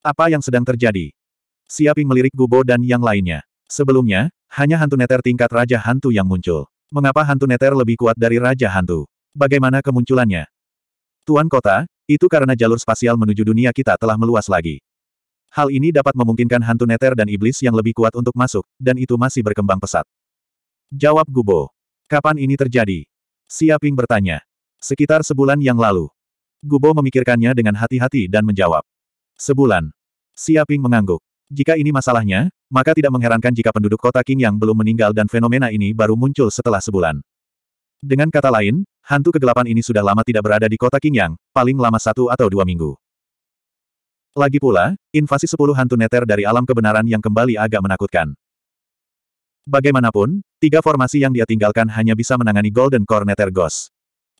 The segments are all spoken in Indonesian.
Apa yang sedang terjadi? Siaping melirik Gubo dan yang lainnya. Sebelumnya, hanya hantu neter tingkat Raja Hantu yang muncul. Mengapa hantu neter lebih kuat dari Raja Hantu? Bagaimana kemunculannya? Tuan Kota, itu karena jalur spasial menuju dunia kita telah meluas lagi. Hal ini dapat memungkinkan hantu neter dan iblis yang lebih kuat untuk masuk, dan itu masih berkembang pesat. Jawab Gubo. Kapan ini terjadi? Siaping bertanya. Sekitar sebulan yang lalu. Gubo memikirkannya dengan hati-hati dan menjawab. Sebulan. Siaping mengangguk. Jika ini masalahnya, maka tidak mengherankan jika penduduk kota King yang belum meninggal dan fenomena ini baru muncul setelah sebulan. Dengan kata lain, hantu kegelapan ini sudah lama tidak berada di kota King yang, paling lama satu atau dua minggu. Lagi pula, invasi sepuluh hantu neter dari alam kebenaran yang kembali agak menakutkan. Bagaimanapun, tiga formasi yang dia tinggalkan hanya bisa menangani Golden Core Neter Ghost.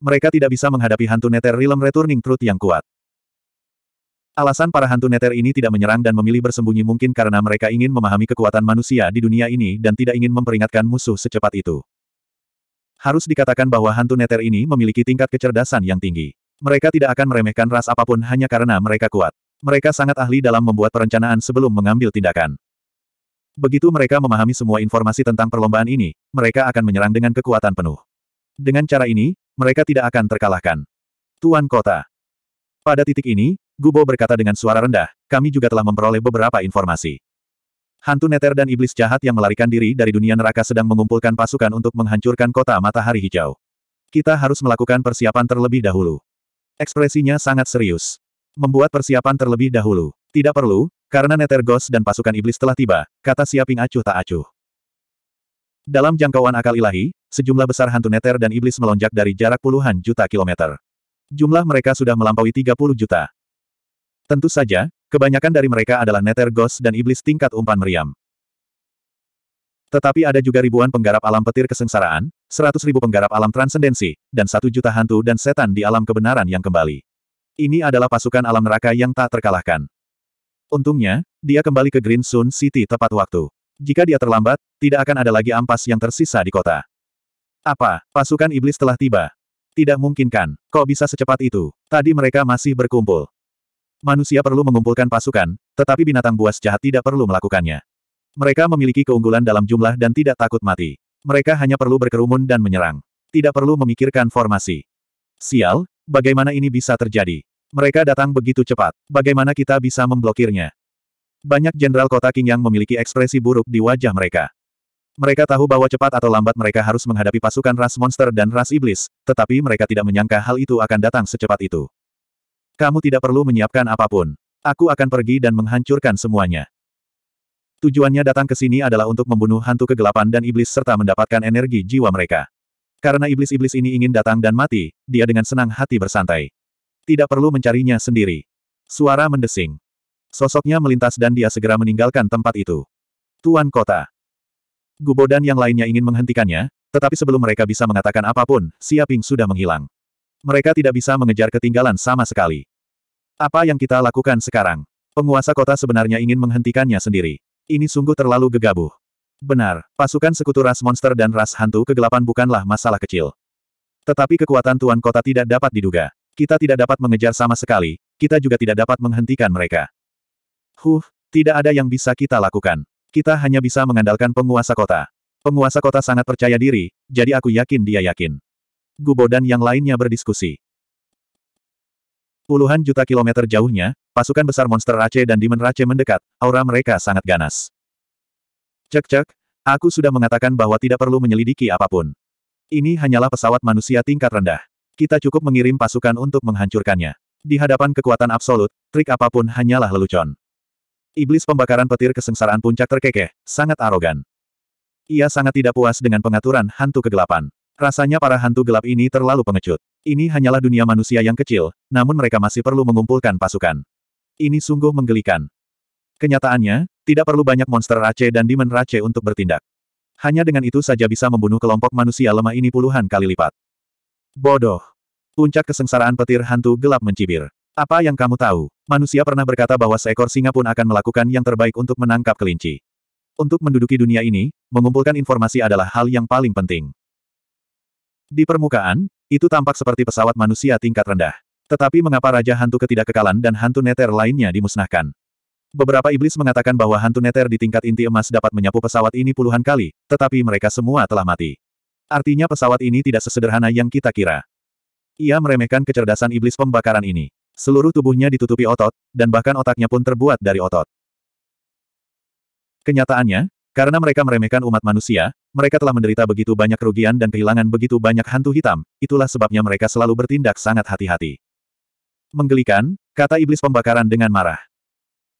Mereka tidak bisa menghadapi hantu neter Realm Returning Truth yang kuat. Alasan para hantu neter ini tidak menyerang dan memilih bersembunyi mungkin karena mereka ingin memahami kekuatan manusia di dunia ini dan tidak ingin memperingatkan musuh secepat itu. Harus dikatakan bahwa hantu neter ini memiliki tingkat kecerdasan yang tinggi. Mereka tidak akan meremehkan ras apapun hanya karena mereka kuat. Mereka sangat ahli dalam membuat perencanaan sebelum mengambil tindakan. Begitu mereka memahami semua informasi tentang perlombaan ini, mereka akan menyerang dengan kekuatan penuh. Dengan cara ini, mereka tidak akan terkalahkan. Tuan Kota. Pada titik ini, Gubo berkata dengan suara rendah, kami juga telah memperoleh beberapa informasi. Hantu neter dan iblis jahat yang melarikan diri dari dunia neraka sedang mengumpulkan pasukan untuk menghancurkan kota matahari hijau. Kita harus melakukan persiapan terlebih dahulu. Ekspresinya sangat serius. Membuat persiapan terlebih dahulu. Tidak perlu, karena neter ghost dan pasukan iblis telah tiba, kata Siaping acuh tak acuh. Dalam jangkauan akal ilahi, sejumlah besar hantu neter dan iblis melonjak dari jarak puluhan juta kilometer. Jumlah mereka sudah melampaui 30 juta. Tentu saja, kebanyakan dari mereka adalah Nether ghost dan iblis tingkat umpan meriam. Tetapi ada juga ribuan penggarap alam petir kesengsaraan, seratus ribu penggarap alam transendensi, dan satu juta hantu dan setan di alam kebenaran yang kembali. Ini adalah pasukan alam neraka yang tak terkalahkan. Untungnya, dia kembali ke Green Sun City tepat waktu. Jika dia terlambat, tidak akan ada lagi ampas yang tersisa di kota. Apa, pasukan iblis telah tiba? Tidak mungkin kan, kok bisa secepat itu? Tadi mereka masih berkumpul. Manusia perlu mengumpulkan pasukan, tetapi binatang buas jahat tidak perlu melakukannya. Mereka memiliki keunggulan dalam jumlah dan tidak takut mati. Mereka hanya perlu berkerumun dan menyerang. Tidak perlu memikirkan formasi. Sial, bagaimana ini bisa terjadi? Mereka datang begitu cepat. Bagaimana kita bisa memblokirnya? Banyak jenderal kota King yang memiliki ekspresi buruk di wajah mereka. Mereka tahu bahwa cepat atau lambat mereka harus menghadapi pasukan ras monster dan ras iblis, tetapi mereka tidak menyangka hal itu akan datang secepat itu. Kamu tidak perlu menyiapkan apapun. Aku akan pergi dan menghancurkan semuanya. Tujuannya datang ke sini adalah untuk membunuh hantu kegelapan dan iblis serta mendapatkan energi jiwa mereka. Karena iblis-iblis ini ingin datang dan mati, dia dengan senang hati bersantai. Tidak perlu mencarinya sendiri. Suara mendesing. Sosoknya melintas dan dia segera meninggalkan tempat itu. Tuan Kota. Gubo dan yang lainnya ingin menghentikannya, tetapi sebelum mereka bisa mengatakan apapun, Siaping sudah menghilang. Mereka tidak bisa mengejar ketinggalan sama sekali. Apa yang kita lakukan sekarang? Penguasa kota sebenarnya ingin menghentikannya sendiri. Ini sungguh terlalu gegabah. Benar, pasukan sekutu ras monster dan ras hantu kegelapan bukanlah masalah kecil. Tetapi kekuatan tuan kota tidak dapat diduga. Kita tidak dapat mengejar sama sekali, kita juga tidak dapat menghentikan mereka. Huh, tidak ada yang bisa kita lakukan. Kita hanya bisa mengandalkan penguasa kota. Penguasa kota sangat percaya diri, jadi aku yakin dia yakin. Gubo dan yang lainnya berdiskusi. Puluhan juta kilometer jauhnya, pasukan besar monster Rache dan Demon Rache mendekat, aura mereka sangat ganas. Cek-cek, aku sudah mengatakan bahwa tidak perlu menyelidiki apapun. Ini hanyalah pesawat manusia tingkat rendah. Kita cukup mengirim pasukan untuk menghancurkannya. Di hadapan kekuatan absolut, trik apapun hanyalah lelucon. Iblis pembakaran petir kesengsaraan puncak terkekeh, sangat arogan. Ia sangat tidak puas dengan pengaturan hantu kegelapan. Rasanya para hantu gelap ini terlalu pengecut. Ini hanyalah dunia manusia yang kecil, namun mereka masih perlu mengumpulkan pasukan. Ini sungguh menggelikan. Kenyataannya, tidak perlu banyak monster Race dan Demon Race untuk bertindak. Hanya dengan itu saja bisa membunuh kelompok manusia lemah ini puluhan kali lipat. Bodoh. Puncak kesengsaraan petir hantu gelap mencibir. Apa yang kamu tahu? Manusia pernah berkata bahwa seekor singa pun akan melakukan yang terbaik untuk menangkap kelinci. Untuk menduduki dunia ini, mengumpulkan informasi adalah hal yang paling penting. Di permukaan, itu tampak seperti pesawat manusia tingkat rendah. Tetapi mengapa Raja Hantu Ketidakkekalan dan Hantu Neter lainnya dimusnahkan? Beberapa iblis mengatakan bahwa Hantu Neter di tingkat inti emas dapat menyapu pesawat ini puluhan kali, tetapi mereka semua telah mati. Artinya pesawat ini tidak sesederhana yang kita kira. Ia meremehkan kecerdasan iblis pembakaran ini. Seluruh tubuhnya ditutupi otot, dan bahkan otaknya pun terbuat dari otot. Kenyataannya, karena mereka meremehkan umat manusia, mereka telah menderita begitu banyak kerugian dan kehilangan begitu banyak hantu hitam, itulah sebabnya mereka selalu bertindak sangat hati-hati. Menggelikan, kata iblis pembakaran dengan marah.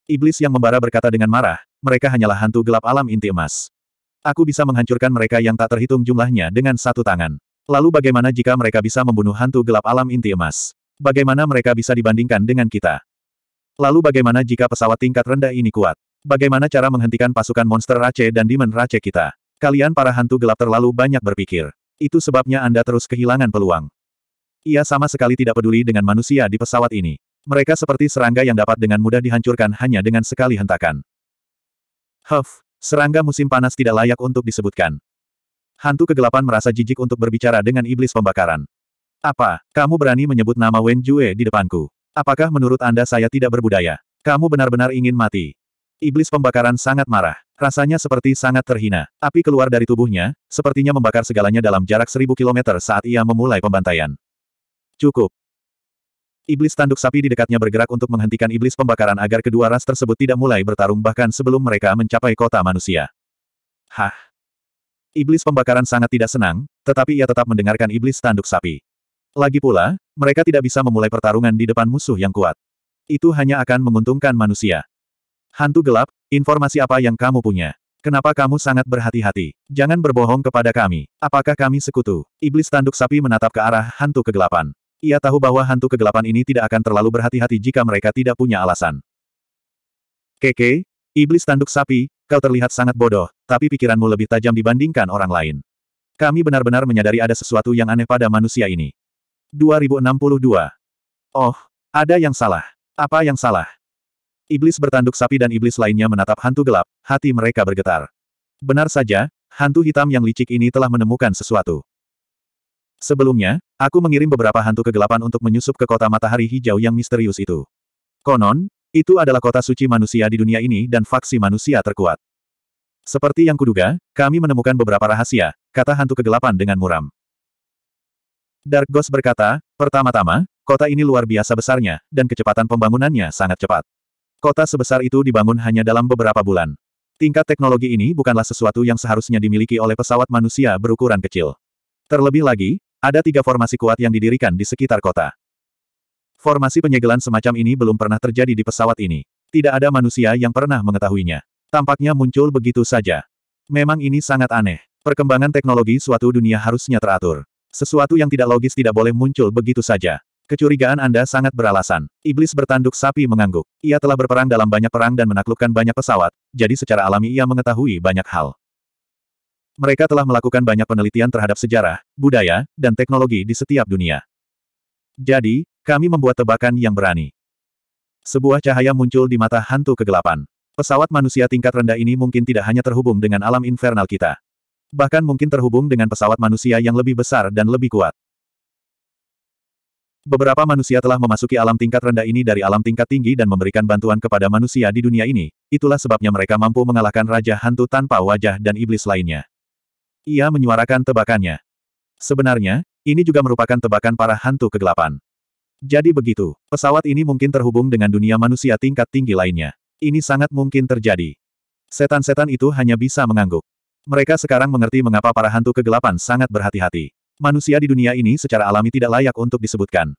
Iblis yang membara berkata dengan marah, mereka hanyalah hantu gelap alam inti emas. Aku bisa menghancurkan mereka yang tak terhitung jumlahnya dengan satu tangan. Lalu bagaimana jika mereka bisa membunuh hantu gelap alam inti emas? Bagaimana mereka bisa dibandingkan dengan kita? Lalu bagaimana jika pesawat tingkat rendah ini kuat? Bagaimana cara menghentikan pasukan monster Race dan Demon Race kita? Kalian para hantu gelap terlalu banyak berpikir. Itu sebabnya Anda terus kehilangan peluang. Ia sama sekali tidak peduli dengan manusia di pesawat ini. Mereka seperti serangga yang dapat dengan mudah dihancurkan hanya dengan sekali hentakan. Huff, serangga musim panas tidak layak untuk disebutkan. Hantu kegelapan merasa jijik untuk berbicara dengan iblis pembakaran. Apa, kamu berani menyebut nama Wen Jue di depanku? Apakah menurut Anda saya tidak berbudaya? Kamu benar-benar ingin mati. Iblis pembakaran sangat marah. Rasanya seperti sangat terhina. Api keluar dari tubuhnya, sepertinya membakar segalanya dalam jarak seribu kilometer saat ia memulai pembantaian. Cukup. Iblis tanduk sapi di dekatnya bergerak untuk menghentikan iblis pembakaran agar kedua ras tersebut tidak mulai bertarung bahkan sebelum mereka mencapai kota manusia. Hah. Iblis pembakaran sangat tidak senang, tetapi ia tetap mendengarkan iblis tanduk sapi. Lagi pula, mereka tidak bisa memulai pertarungan di depan musuh yang kuat. Itu hanya akan menguntungkan manusia. Hantu gelap, informasi apa yang kamu punya? Kenapa kamu sangat berhati-hati? Jangan berbohong kepada kami. Apakah kami sekutu? Iblis tanduk sapi menatap ke arah hantu kegelapan. Ia tahu bahwa hantu kegelapan ini tidak akan terlalu berhati-hati jika mereka tidak punya alasan. Keke, iblis tanduk sapi, kau terlihat sangat bodoh, tapi pikiranmu lebih tajam dibandingkan orang lain. Kami benar-benar menyadari ada sesuatu yang aneh pada manusia ini. 2062. Oh, ada yang salah. Apa yang salah? Iblis bertanduk sapi dan iblis lainnya menatap hantu gelap, hati mereka bergetar. Benar saja, hantu hitam yang licik ini telah menemukan sesuatu. Sebelumnya, aku mengirim beberapa hantu kegelapan untuk menyusup ke kota matahari hijau yang misterius itu. Konon, itu adalah kota suci manusia di dunia ini dan faksi manusia terkuat. Seperti yang kuduga, kami menemukan beberapa rahasia, kata hantu kegelapan dengan muram. Dark Ghost berkata, pertama-tama, kota ini luar biasa besarnya, dan kecepatan pembangunannya sangat cepat. Kota sebesar itu dibangun hanya dalam beberapa bulan. Tingkat teknologi ini bukanlah sesuatu yang seharusnya dimiliki oleh pesawat manusia berukuran kecil. Terlebih lagi, ada tiga formasi kuat yang didirikan di sekitar kota. Formasi penyegelan semacam ini belum pernah terjadi di pesawat ini. Tidak ada manusia yang pernah mengetahuinya. Tampaknya muncul begitu saja. Memang ini sangat aneh. Perkembangan teknologi suatu dunia harusnya teratur. Sesuatu yang tidak logis tidak boleh muncul begitu saja. Kecurigaan Anda sangat beralasan. Iblis bertanduk sapi mengangguk. Ia telah berperang dalam banyak perang dan menaklukkan banyak pesawat, jadi secara alami ia mengetahui banyak hal. Mereka telah melakukan banyak penelitian terhadap sejarah, budaya, dan teknologi di setiap dunia. Jadi, kami membuat tebakan yang berani. Sebuah cahaya muncul di mata hantu kegelapan. Pesawat manusia tingkat rendah ini mungkin tidak hanya terhubung dengan alam infernal kita. Bahkan mungkin terhubung dengan pesawat manusia yang lebih besar dan lebih kuat. Beberapa manusia telah memasuki alam tingkat rendah ini dari alam tingkat tinggi dan memberikan bantuan kepada manusia di dunia ini, itulah sebabnya mereka mampu mengalahkan Raja Hantu tanpa wajah dan iblis lainnya. Ia menyuarakan tebakannya. Sebenarnya, ini juga merupakan tebakan para hantu kegelapan. Jadi begitu, pesawat ini mungkin terhubung dengan dunia manusia tingkat tinggi lainnya. Ini sangat mungkin terjadi. Setan-setan itu hanya bisa mengangguk. Mereka sekarang mengerti mengapa para hantu kegelapan sangat berhati-hati manusia di dunia ini secara alami tidak layak untuk disebutkan.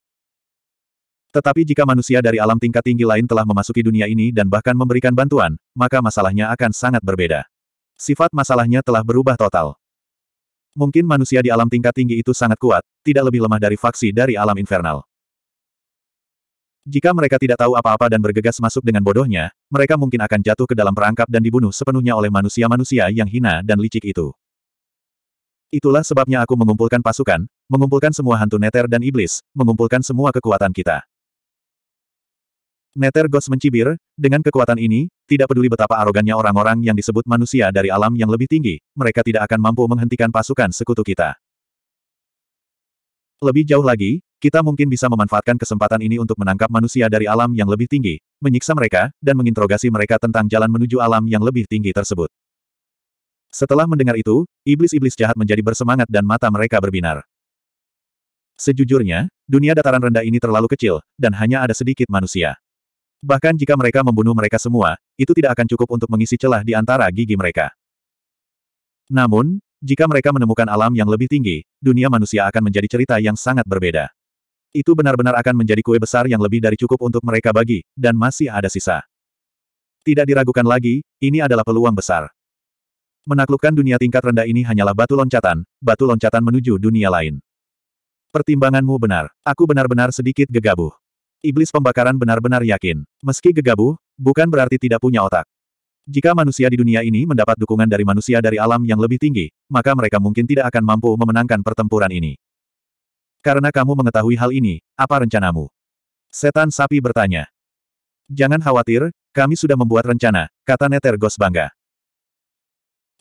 Tetapi jika manusia dari alam tingkat tinggi lain telah memasuki dunia ini dan bahkan memberikan bantuan, maka masalahnya akan sangat berbeda. Sifat masalahnya telah berubah total. Mungkin manusia di alam tingkat tinggi itu sangat kuat, tidak lebih lemah dari faksi dari alam infernal. Jika mereka tidak tahu apa-apa dan bergegas masuk dengan bodohnya, mereka mungkin akan jatuh ke dalam perangkap dan dibunuh sepenuhnya oleh manusia-manusia yang hina dan licik itu. Itulah sebabnya aku mengumpulkan pasukan, mengumpulkan semua hantu neter dan iblis, mengumpulkan semua kekuatan kita. Neter Ghost mencibir, dengan kekuatan ini, tidak peduli betapa arogannya orang-orang yang disebut manusia dari alam yang lebih tinggi, mereka tidak akan mampu menghentikan pasukan sekutu kita. Lebih jauh lagi, kita mungkin bisa memanfaatkan kesempatan ini untuk menangkap manusia dari alam yang lebih tinggi, menyiksa mereka, dan menginterogasi mereka tentang jalan menuju alam yang lebih tinggi tersebut. Setelah mendengar itu, iblis-iblis jahat menjadi bersemangat dan mata mereka berbinar. Sejujurnya, dunia dataran rendah ini terlalu kecil, dan hanya ada sedikit manusia. Bahkan jika mereka membunuh mereka semua, itu tidak akan cukup untuk mengisi celah di antara gigi mereka. Namun, jika mereka menemukan alam yang lebih tinggi, dunia manusia akan menjadi cerita yang sangat berbeda. Itu benar-benar akan menjadi kue besar yang lebih dari cukup untuk mereka bagi, dan masih ada sisa. Tidak diragukan lagi, ini adalah peluang besar. Menaklukkan dunia tingkat rendah ini hanyalah batu loncatan, batu loncatan menuju dunia lain. Pertimbanganmu benar. Aku benar-benar sedikit gegabuh. Iblis pembakaran benar-benar yakin. Meski gegabuh, bukan berarti tidak punya otak. Jika manusia di dunia ini mendapat dukungan dari manusia dari alam yang lebih tinggi, maka mereka mungkin tidak akan mampu memenangkan pertempuran ini. Karena kamu mengetahui hal ini, apa rencanamu? Setan sapi bertanya. Jangan khawatir, kami sudah membuat rencana, kata Netergos bangga.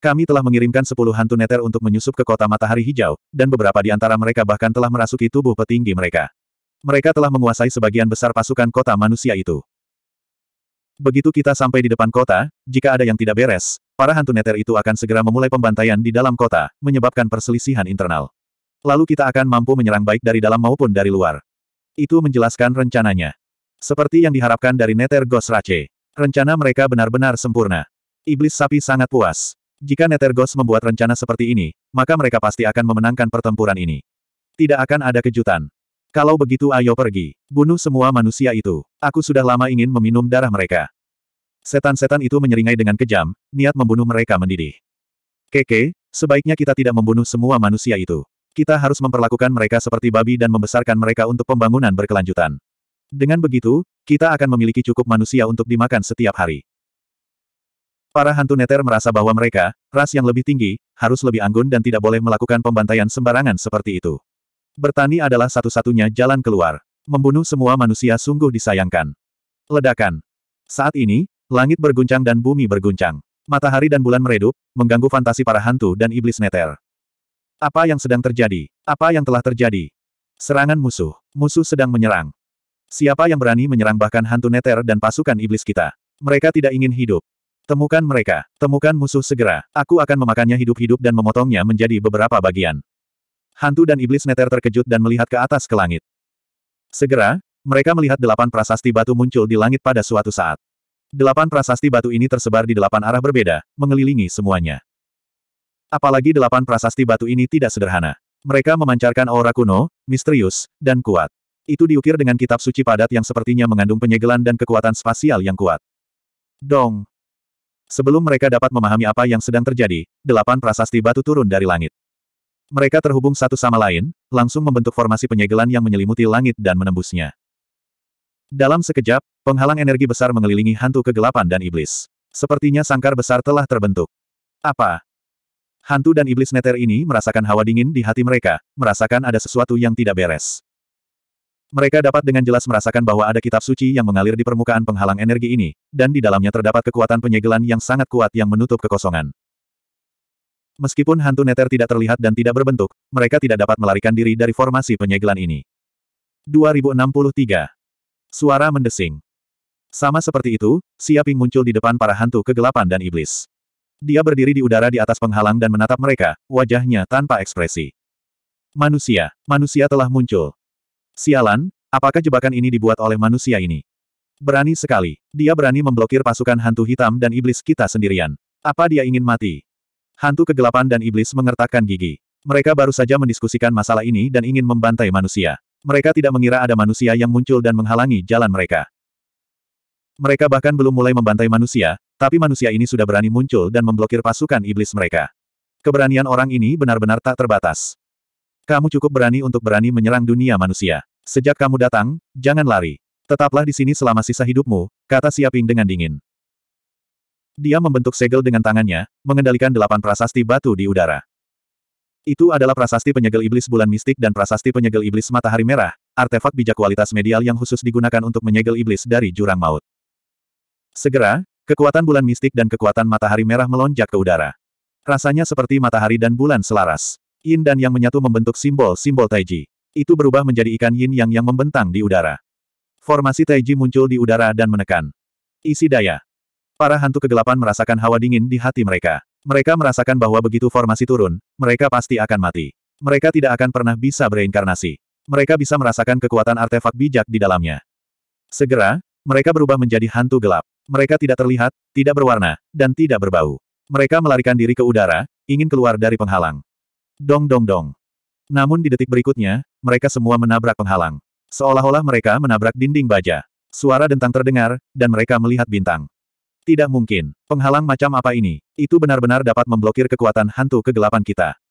Kami telah mengirimkan sepuluh hantu neter untuk menyusup ke kota matahari hijau, dan beberapa di antara mereka bahkan telah merasuki tubuh petinggi mereka. Mereka telah menguasai sebagian besar pasukan kota manusia itu. Begitu kita sampai di depan kota, jika ada yang tidak beres, para hantu neter itu akan segera memulai pembantaian di dalam kota, menyebabkan perselisihan internal. Lalu kita akan mampu menyerang baik dari dalam maupun dari luar. Itu menjelaskan rencananya. Seperti yang diharapkan dari neter Gosrace, Rencana mereka benar-benar sempurna. Iblis sapi sangat puas. Jika Nethergos membuat rencana seperti ini, maka mereka pasti akan memenangkan pertempuran ini. Tidak akan ada kejutan. Kalau begitu ayo pergi. Bunuh semua manusia itu. Aku sudah lama ingin meminum darah mereka. Setan-setan itu menyeringai dengan kejam, niat membunuh mereka mendidih. Keke, sebaiknya kita tidak membunuh semua manusia itu. Kita harus memperlakukan mereka seperti babi dan membesarkan mereka untuk pembangunan berkelanjutan. Dengan begitu, kita akan memiliki cukup manusia untuk dimakan setiap hari. Para hantu neter merasa bahwa mereka, ras yang lebih tinggi, harus lebih anggun dan tidak boleh melakukan pembantaian sembarangan seperti itu. Bertani adalah satu-satunya jalan keluar. Membunuh semua manusia sungguh disayangkan. Ledakan. Saat ini, langit berguncang dan bumi berguncang. Matahari dan bulan meredup, mengganggu fantasi para hantu dan iblis neter. Apa yang sedang terjadi? Apa yang telah terjadi? Serangan musuh. Musuh sedang menyerang. Siapa yang berani menyerang bahkan hantu neter dan pasukan iblis kita? Mereka tidak ingin hidup. Temukan mereka. Temukan musuh segera. Aku akan memakannya hidup-hidup dan memotongnya menjadi beberapa bagian. Hantu dan iblis neter terkejut dan melihat ke atas ke langit. Segera, mereka melihat delapan prasasti batu muncul di langit pada suatu saat. Delapan prasasti batu ini tersebar di delapan arah berbeda, mengelilingi semuanya. Apalagi delapan prasasti batu ini tidak sederhana. Mereka memancarkan aura kuno, misterius, dan kuat. Itu diukir dengan kitab suci padat yang sepertinya mengandung penyegelan dan kekuatan spasial yang kuat. Dong! Sebelum mereka dapat memahami apa yang sedang terjadi, delapan prasasti batu turun dari langit. Mereka terhubung satu sama lain, langsung membentuk formasi penyegelan yang menyelimuti langit dan menembusnya. Dalam sekejap, penghalang energi besar mengelilingi hantu kegelapan dan iblis. Sepertinya sangkar besar telah terbentuk. Apa? Hantu dan iblis neter ini merasakan hawa dingin di hati mereka, merasakan ada sesuatu yang tidak beres. Mereka dapat dengan jelas merasakan bahwa ada kitab suci yang mengalir di permukaan penghalang energi ini, dan di dalamnya terdapat kekuatan penyegelan yang sangat kuat yang menutup kekosongan. Meskipun hantu neter tidak terlihat dan tidak berbentuk, mereka tidak dapat melarikan diri dari formasi penyegelan ini. 2063. Suara mendesing. Sama seperti itu, Siaping muncul di depan para hantu kegelapan dan iblis. Dia berdiri di udara di atas penghalang dan menatap mereka, wajahnya tanpa ekspresi. Manusia, manusia telah muncul. Sialan, apakah jebakan ini dibuat oleh manusia ini? Berani sekali. Dia berani memblokir pasukan hantu hitam dan iblis kita sendirian. Apa dia ingin mati? Hantu kegelapan dan iblis mengertakkan gigi. Mereka baru saja mendiskusikan masalah ini dan ingin membantai manusia. Mereka tidak mengira ada manusia yang muncul dan menghalangi jalan mereka. Mereka bahkan belum mulai membantai manusia, tapi manusia ini sudah berani muncul dan memblokir pasukan iblis mereka. Keberanian orang ini benar-benar tak terbatas. Kamu cukup berani untuk berani menyerang dunia manusia. Sejak kamu datang, jangan lari. Tetaplah di sini selama sisa hidupmu, kata Siaping dengan dingin. Dia membentuk segel dengan tangannya, mengendalikan delapan prasasti batu di udara. Itu adalah prasasti penyegel iblis bulan mistik dan prasasti penyegel iblis matahari merah, artefak bijak kualitas medial yang khusus digunakan untuk menyegel iblis dari jurang maut. Segera, kekuatan bulan mistik dan kekuatan matahari merah melonjak ke udara. Rasanya seperti matahari dan bulan selaras. Yin dan yang menyatu membentuk simbol-simbol Taiji. Itu berubah menjadi ikan yin yang yang membentang di udara. Formasi Taiji muncul di udara dan menekan. Isi daya. Para hantu kegelapan merasakan hawa dingin di hati mereka. Mereka merasakan bahwa begitu formasi turun, mereka pasti akan mati. Mereka tidak akan pernah bisa bereinkarnasi. Mereka bisa merasakan kekuatan artefak bijak di dalamnya. Segera, mereka berubah menjadi hantu gelap. Mereka tidak terlihat, tidak berwarna, dan tidak berbau. Mereka melarikan diri ke udara, ingin keluar dari penghalang. Dong dong dong. Namun di detik berikutnya, mereka semua menabrak penghalang. Seolah-olah mereka menabrak dinding baja. Suara dentang terdengar, dan mereka melihat bintang. Tidak mungkin. Penghalang macam apa ini? Itu benar-benar dapat memblokir kekuatan hantu kegelapan kita.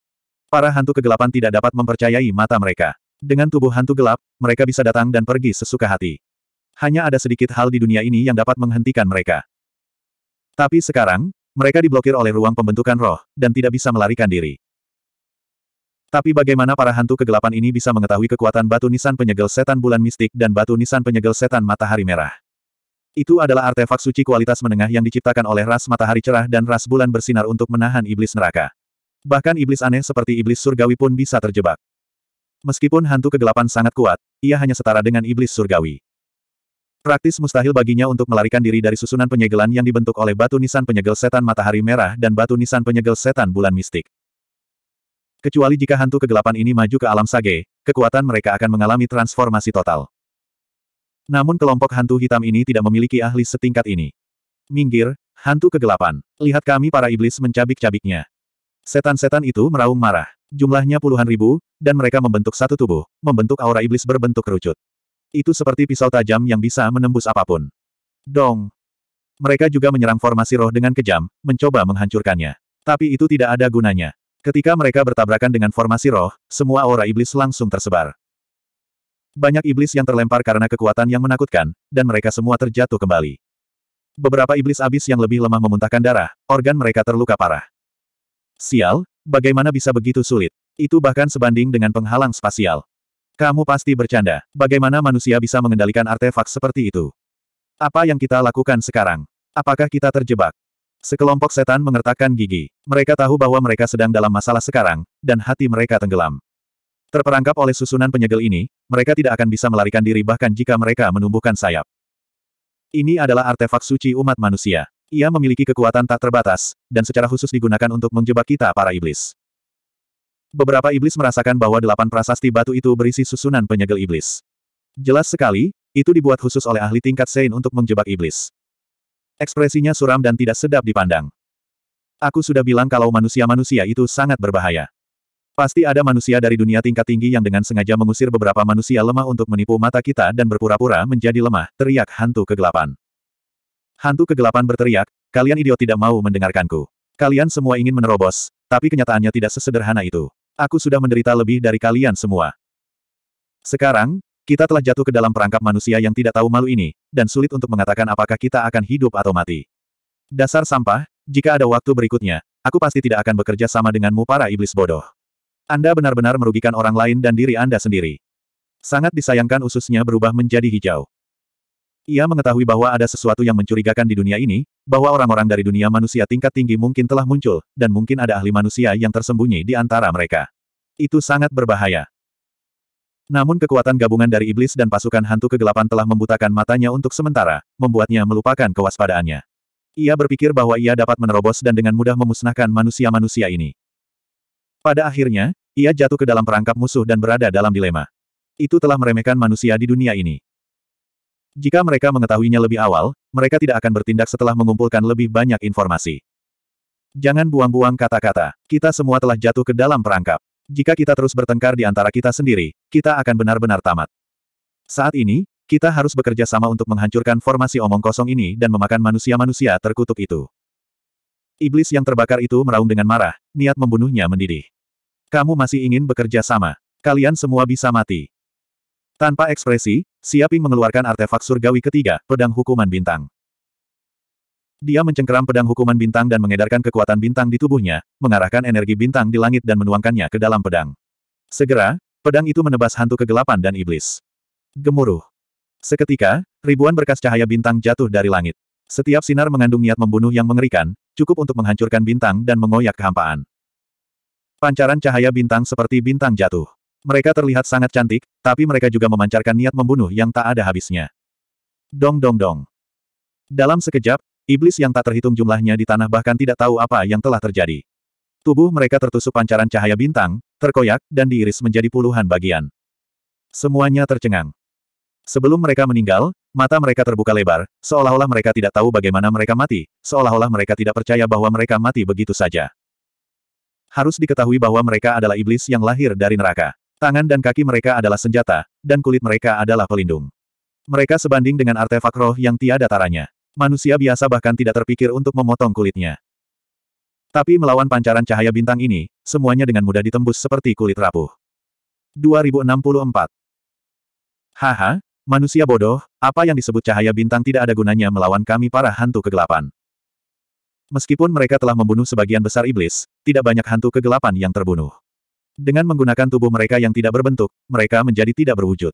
Para hantu kegelapan tidak dapat mempercayai mata mereka. Dengan tubuh hantu gelap, mereka bisa datang dan pergi sesuka hati. Hanya ada sedikit hal di dunia ini yang dapat menghentikan mereka. Tapi sekarang, mereka diblokir oleh ruang pembentukan roh, dan tidak bisa melarikan diri. Tapi bagaimana para hantu kegelapan ini bisa mengetahui kekuatan batu nisan penyegel setan bulan mistik dan batu nisan penyegel setan matahari merah? Itu adalah artefak suci kualitas menengah yang diciptakan oleh ras matahari cerah dan ras bulan bersinar untuk menahan iblis neraka. Bahkan iblis aneh seperti iblis surgawi pun bisa terjebak. Meskipun hantu kegelapan sangat kuat, ia hanya setara dengan iblis surgawi. Praktis mustahil baginya untuk melarikan diri dari susunan penyegelan yang dibentuk oleh batu nisan penyegel setan matahari merah dan batu nisan penyegel setan bulan mistik. Kecuali jika hantu kegelapan ini maju ke alam sage, kekuatan mereka akan mengalami transformasi total. Namun kelompok hantu hitam ini tidak memiliki ahli setingkat ini. Minggir, hantu kegelapan. Lihat kami para iblis mencabik-cabiknya. Setan-setan itu meraung marah. Jumlahnya puluhan ribu, dan mereka membentuk satu tubuh, membentuk aura iblis berbentuk kerucut. Itu seperti pisau tajam yang bisa menembus apapun. Dong! Mereka juga menyerang formasi roh dengan kejam, mencoba menghancurkannya. Tapi itu tidak ada gunanya. Ketika mereka bertabrakan dengan formasi roh, semua aura iblis langsung tersebar. Banyak iblis yang terlempar karena kekuatan yang menakutkan, dan mereka semua terjatuh kembali. Beberapa iblis abis yang lebih lemah memuntahkan darah, organ mereka terluka parah. Sial, bagaimana bisa begitu sulit? Itu bahkan sebanding dengan penghalang spasial. Kamu pasti bercanda, bagaimana manusia bisa mengendalikan artefak seperti itu? Apa yang kita lakukan sekarang? Apakah kita terjebak? Sekelompok setan mengertakkan gigi. Mereka tahu bahwa mereka sedang dalam masalah sekarang, dan hati mereka tenggelam. Terperangkap oleh susunan penyegel ini, mereka tidak akan bisa melarikan diri bahkan jika mereka menumbuhkan sayap. Ini adalah artefak suci umat manusia. Ia memiliki kekuatan tak terbatas, dan secara khusus digunakan untuk menjebak kita para iblis. Beberapa iblis merasakan bahwa delapan prasasti batu itu berisi susunan penyegel iblis. Jelas sekali, itu dibuat khusus oleh ahli tingkat Sein untuk menjebak iblis. Ekspresinya suram dan tidak sedap dipandang. Aku sudah bilang kalau manusia-manusia itu sangat berbahaya. Pasti ada manusia dari dunia tingkat tinggi yang dengan sengaja mengusir beberapa manusia lemah untuk menipu mata kita dan berpura-pura menjadi lemah, teriak hantu kegelapan. Hantu kegelapan berteriak, kalian idiot tidak mau mendengarkanku. Kalian semua ingin menerobos, tapi kenyataannya tidak sesederhana itu. Aku sudah menderita lebih dari kalian semua. Sekarang, kita telah jatuh ke dalam perangkap manusia yang tidak tahu malu ini, dan sulit untuk mengatakan apakah kita akan hidup atau mati. Dasar sampah, jika ada waktu berikutnya, aku pasti tidak akan bekerja sama denganmu para iblis bodoh. Anda benar-benar merugikan orang lain dan diri Anda sendiri. Sangat disayangkan ususnya berubah menjadi hijau. Ia mengetahui bahwa ada sesuatu yang mencurigakan di dunia ini, bahwa orang-orang dari dunia manusia tingkat tinggi mungkin telah muncul, dan mungkin ada ahli manusia yang tersembunyi di antara mereka. Itu sangat berbahaya. Namun kekuatan gabungan dari iblis dan pasukan hantu kegelapan telah membutakan matanya untuk sementara, membuatnya melupakan kewaspadaannya. Ia berpikir bahwa ia dapat menerobos dan dengan mudah memusnahkan manusia-manusia ini. Pada akhirnya, ia jatuh ke dalam perangkap musuh dan berada dalam dilema. Itu telah meremehkan manusia di dunia ini. Jika mereka mengetahuinya lebih awal, mereka tidak akan bertindak setelah mengumpulkan lebih banyak informasi. Jangan buang-buang kata-kata, kita semua telah jatuh ke dalam perangkap. Jika kita terus bertengkar di antara kita sendiri, kita akan benar-benar tamat. Saat ini, kita harus bekerja sama untuk menghancurkan formasi omong kosong ini dan memakan manusia-manusia terkutuk itu. Iblis yang terbakar itu meraung dengan marah, niat membunuhnya mendidih. Kamu masih ingin bekerja sama. Kalian semua bisa mati. Tanpa ekspresi, Siaping mengeluarkan artefak surgawi ketiga, pedang hukuman bintang. Dia mencengkeram pedang hukuman bintang dan mengedarkan kekuatan bintang di tubuhnya, mengarahkan energi bintang di langit dan menuangkannya ke dalam pedang. Segera, pedang itu menebas hantu kegelapan dan iblis. Gemuruh. Seketika, ribuan berkas cahaya bintang jatuh dari langit. Setiap sinar mengandung niat membunuh yang mengerikan, cukup untuk menghancurkan bintang dan mengoyak kehampaan. Pancaran cahaya bintang seperti bintang jatuh. Mereka terlihat sangat cantik, tapi mereka juga memancarkan niat membunuh yang tak ada habisnya. Dong dong dong. Dalam sekejap, Iblis yang tak terhitung jumlahnya di tanah bahkan tidak tahu apa yang telah terjadi. Tubuh mereka tertusuk pancaran cahaya bintang, terkoyak, dan diiris menjadi puluhan bagian. Semuanya tercengang. Sebelum mereka meninggal, mata mereka terbuka lebar, seolah-olah mereka tidak tahu bagaimana mereka mati, seolah-olah mereka tidak percaya bahwa mereka mati begitu saja. Harus diketahui bahwa mereka adalah iblis yang lahir dari neraka. Tangan dan kaki mereka adalah senjata, dan kulit mereka adalah pelindung. Mereka sebanding dengan artefak roh yang tiada taranya. Manusia biasa bahkan tidak terpikir untuk memotong kulitnya. Tapi melawan pancaran cahaya bintang ini, semuanya dengan mudah ditembus seperti kulit rapuh. 2064 Haha, manusia bodoh, apa yang disebut cahaya bintang tidak ada gunanya melawan kami para hantu kegelapan. Meskipun mereka telah membunuh sebagian besar iblis, tidak banyak hantu kegelapan yang terbunuh. Dengan menggunakan tubuh mereka yang tidak berbentuk, mereka menjadi tidak berwujud.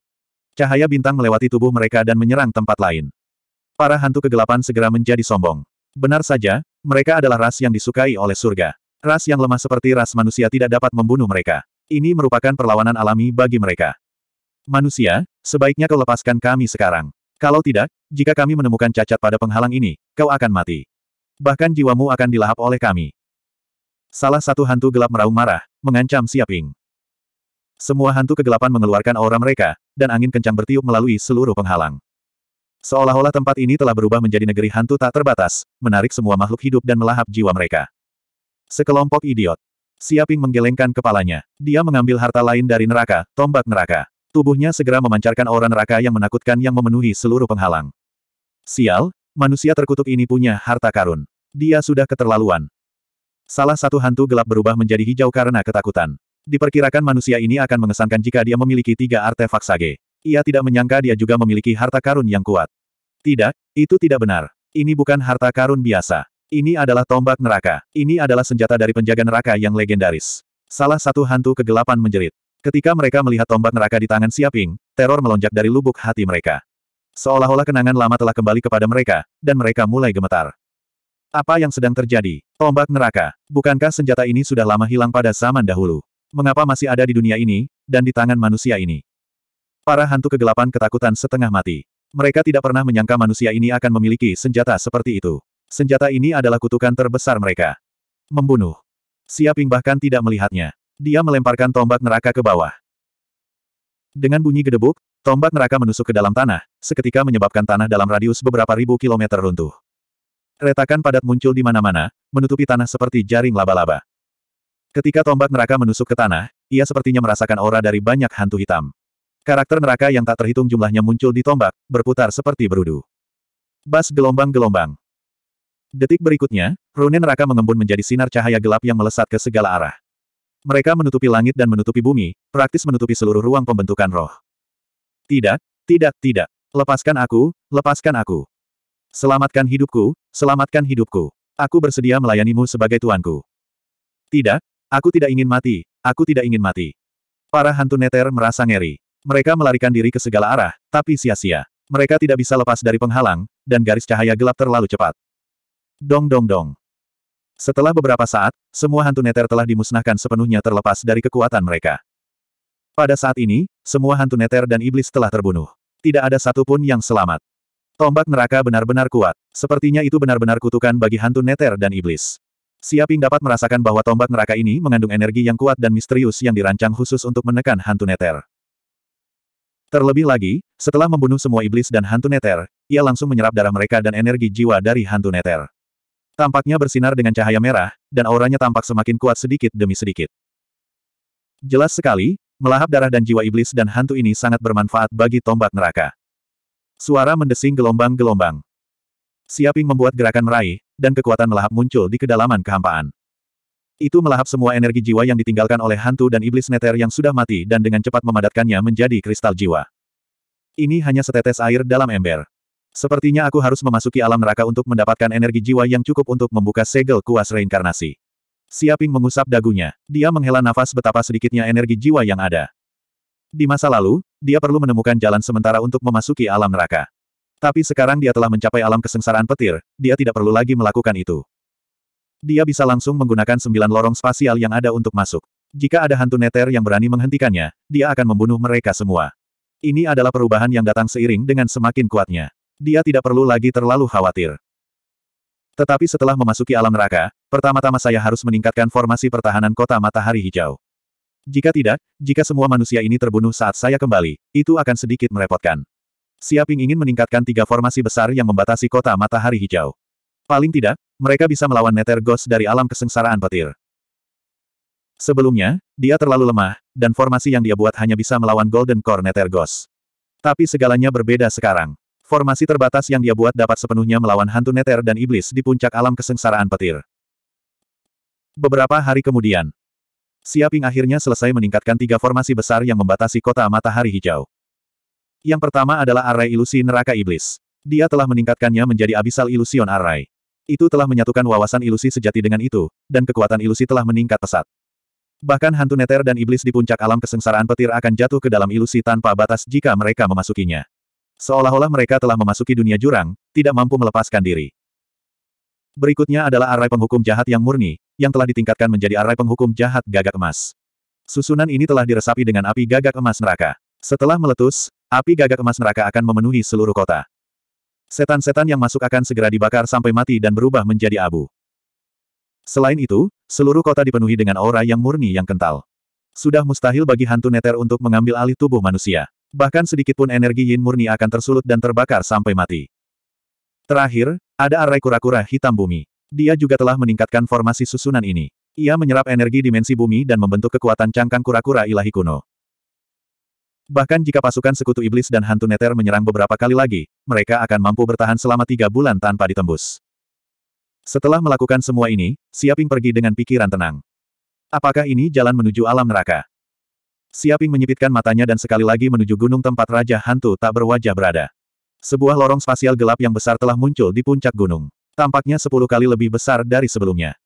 Cahaya bintang melewati tubuh mereka dan menyerang tempat lain. Para hantu kegelapan segera menjadi sombong. Benar saja, mereka adalah ras yang disukai oleh surga. Ras yang lemah seperti ras manusia tidak dapat membunuh mereka. Ini merupakan perlawanan alami bagi mereka. Manusia, sebaiknya kau lepaskan kami sekarang. Kalau tidak, jika kami menemukan cacat pada penghalang ini, kau akan mati. Bahkan jiwamu akan dilahap oleh kami. Salah satu hantu gelap meraung marah, mengancam Siaping. Semua hantu kegelapan mengeluarkan aura mereka, dan angin kencang bertiup melalui seluruh penghalang. Seolah-olah tempat ini telah berubah menjadi negeri hantu tak terbatas, menarik semua makhluk hidup dan melahap jiwa mereka. Sekelompok idiot. Siaping menggelengkan kepalanya. Dia mengambil harta lain dari neraka, tombak neraka. Tubuhnya segera memancarkan aura neraka yang menakutkan yang memenuhi seluruh penghalang. Sial, manusia terkutuk ini punya harta karun. Dia sudah keterlaluan. Salah satu hantu gelap berubah menjadi hijau karena ketakutan. Diperkirakan manusia ini akan mengesankan jika dia memiliki tiga artefak sage. Ia tidak menyangka dia juga memiliki harta karun yang kuat. Tidak, itu tidak benar. Ini bukan harta karun biasa. Ini adalah tombak neraka. Ini adalah senjata dari penjaga neraka yang legendaris. Salah satu hantu kegelapan menjerit. Ketika mereka melihat tombak neraka di tangan Siaping, teror melonjak dari lubuk hati mereka. Seolah-olah kenangan lama telah kembali kepada mereka, dan mereka mulai gemetar. Apa yang sedang terjadi? Tombak neraka. Bukankah senjata ini sudah lama hilang pada zaman dahulu? Mengapa masih ada di dunia ini, dan di tangan manusia ini? Para hantu kegelapan ketakutan setengah mati. Mereka tidak pernah menyangka manusia ini akan memiliki senjata seperti itu. Senjata ini adalah kutukan terbesar mereka. Membunuh. Siaping bahkan tidak melihatnya. Dia melemparkan tombak neraka ke bawah. Dengan bunyi gedebuk, tombak neraka menusuk ke dalam tanah, seketika menyebabkan tanah dalam radius beberapa ribu kilometer runtuh. Retakan padat muncul di mana-mana, menutupi tanah seperti jaring laba-laba. Ketika tombak neraka menusuk ke tanah, ia sepertinya merasakan aura dari banyak hantu hitam. Karakter neraka yang tak terhitung jumlahnya muncul di tombak, berputar seperti berudu. Bas gelombang-gelombang. Detik berikutnya, rune neraka mengembun menjadi sinar cahaya gelap yang melesat ke segala arah. Mereka menutupi langit dan menutupi bumi, praktis menutupi seluruh ruang pembentukan roh. Tidak, tidak, tidak. Lepaskan aku, lepaskan aku. Selamatkan hidupku, selamatkan hidupku. Aku bersedia melayanimu sebagai tuanku. Tidak, aku tidak ingin mati, aku tidak ingin mati. Para hantu neter merasa ngeri. Mereka melarikan diri ke segala arah, tapi sia-sia. Mereka tidak bisa lepas dari penghalang, dan garis cahaya gelap terlalu cepat. Dong dong dong. Setelah beberapa saat, semua hantu neter telah dimusnahkan sepenuhnya terlepas dari kekuatan mereka. Pada saat ini, semua hantu neter dan iblis telah terbunuh. Tidak ada satupun yang selamat. Tombak neraka benar-benar kuat. Sepertinya itu benar-benar kutukan bagi hantu neter dan iblis. Siaping dapat merasakan bahwa tombak neraka ini mengandung energi yang kuat dan misterius yang dirancang khusus untuk menekan hantu neter. Terlebih lagi, setelah membunuh semua iblis dan hantu neter, ia langsung menyerap darah mereka dan energi jiwa dari hantu neter. Tampaknya bersinar dengan cahaya merah, dan auranya tampak semakin kuat sedikit demi sedikit. Jelas sekali, melahap darah dan jiwa iblis dan hantu ini sangat bermanfaat bagi tombak neraka. Suara mendesing gelombang-gelombang. Siaping membuat gerakan meraih, dan kekuatan melahap muncul di kedalaman kehampaan. Itu melahap semua energi jiwa yang ditinggalkan oleh hantu dan iblis neter yang sudah mati dan dengan cepat memadatkannya menjadi kristal jiwa. Ini hanya setetes air dalam ember. Sepertinya aku harus memasuki alam neraka untuk mendapatkan energi jiwa yang cukup untuk membuka segel kuas reinkarnasi. Siaping mengusap dagunya. Dia menghela nafas betapa sedikitnya energi jiwa yang ada. Di masa lalu, dia perlu menemukan jalan sementara untuk memasuki alam neraka. Tapi sekarang dia telah mencapai alam kesengsaraan petir, dia tidak perlu lagi melakukan itu. Dia bisa langsung menggunakan sembilan lorong spasial yang ada untuk masuk. Jika ada hantu neter yang berani menghentikannya, dia akan membunuh mereka semua. Ini adalah perubahan yang datang seiring dengan semakin kuatnya. Dia tidak perlu lagi terlalu khawatir. Tetapi setelah memasuki alam neraka, pertama-tama saya harus meningkatkan formasi pertahanan kota matahari hijau. Jika tidak, jika semua manusia ini terbunuh saat saya kembali, itu akan sedikit merepotkan. Siaping ingin meningkatkan tiga formasi besar yang membatasi kota matahari hijau. Paling tidak, mereka bisa melawan Nether Ghost dari alam kesengsaraan petir. Sebelumnya, dia terlalu lemah, dan formasi yang dia buat hanya bisa melawan Golden Core Nether Ghost. Tapi segalanya berbeda sekarang. Formasi terbatas yang dia buat dapat sepenuhnya melawan hantu Nether dan iblis di puncak alam kesengsaraan petir. Beberapa hari kemudian, Siaping akhirnya selesai meningkatkan tiga formasi besar yang membatasi kota matahari hijau. Yang pertama adalah Array Ilusi Neraka Iblis. Dia telah meningkatkannya menjadi Abyssal Illusion Array. Itu telah menyatukan wawasan ilusi sejati dengan itu, dan kekuatan ilusi telah meningkat pesat. Bahkan hantu neter dan iblis di puncak alam kesengsaraan petir akan jatuh ke dalam ilusi tanpa batas jika mereka memasukinya. Seolah-olah mereka telah memasuki dunia jurang, tidak mampu melepaskan diri. Berikutnya adalah arai penghukum jahat yang murni, yang telah ditingkatkan menjadi arai penghukum jahat gagak emas. Susunan ini telah diresapi dengan api gagak emas neraka. Setelah meletus, api gagak emas neraka akan memenuhi seluruh kota. Setan-setan yang masuk akan segera dibakar sampai mati dan berubah menjadi abu. Selain itu, seluruh kota dipenuhi dengan aura yang murni yang kental. Sudah mustahil bagi hantu neter untuk mengambil alih tubuh manusia. Bahkan sedikitpun energi yin murni akan tersulut dan terbakar sampai mati. Terakhir, ada arai kura-kura hitam bumi. Dia juga telah meningkatkan formasi susunan ini. Ia menyerap energi dimensi bumi dan membentuk kekuatan cangkang kura-kura ilahi kuno. Bahkan jika pasukan sekutu iblis dan hantu neter menyerang beberapa kali lagi, mereka akan mampu bertahan selama tiga bulan tanpa ditembus. Setelah melakukan semua ini, Siaping pergi dengan pikiran tenang. Apakah ini jalan menuju alam neraka? Siaping menyipitkan matanya dan sekali lagi menuju gunung tempat Raja Hantu tak berwajah berada. Sebuah lorong spasial gelap yang besar telah muncul di puncak gunung. Tampaknya sepuluh kali lebih besar dari sebelumnya.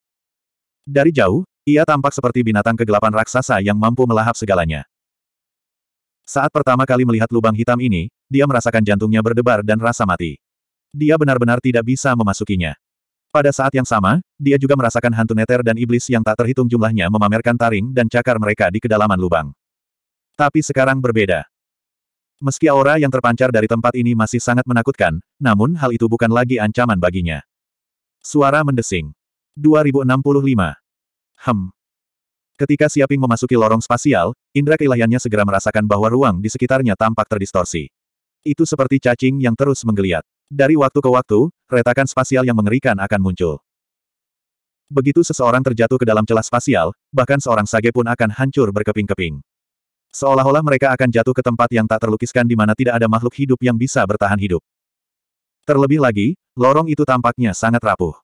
Dari jauh, ia tampak seperti binatang kegelapan raksasa yang mampu melahap segalanya. Saat pertama kali melihat lubang hitam ini, dia merasakan jantungnya berdebar dan rasa mati. Dia benar-benar tidak bisa memasukinya. Pada saat yang sama, dia juga merasakan hantu neter dan iblis yang tak terhitung jumlahnya memamerkan taring dan cakar mereka di kedalaman lubang. Tapi sekarang berbeda. Meski aura yang terpancar dari tempat ini masih sangat menakutkan, namun hal itu bukan lagi ancaman baginya. Suara mendesing. 2065. Hem. Ketika Siaping memasuki lorong spasial, indera keilahiannya segera merasakan bahwa ruang di sekitarnya tampak terdistorsi. Itu seperti cacing yang terus menggeliat. Dari waktu ke waktu, retakan spasial yang mengerikan akan muncul. Begitu seseorang terjatuh ke dalam celah spasial, bahkan seorang sage pun akan hancur berkeping-keping. Seolah-olah mereka akan jatuh ke tempat yang tak terlukiskan di mana tidak ada makhluk hidup yang bisa bertahan hidup. Terlebih lagi, lorong itu tampaknya sangat rapuh.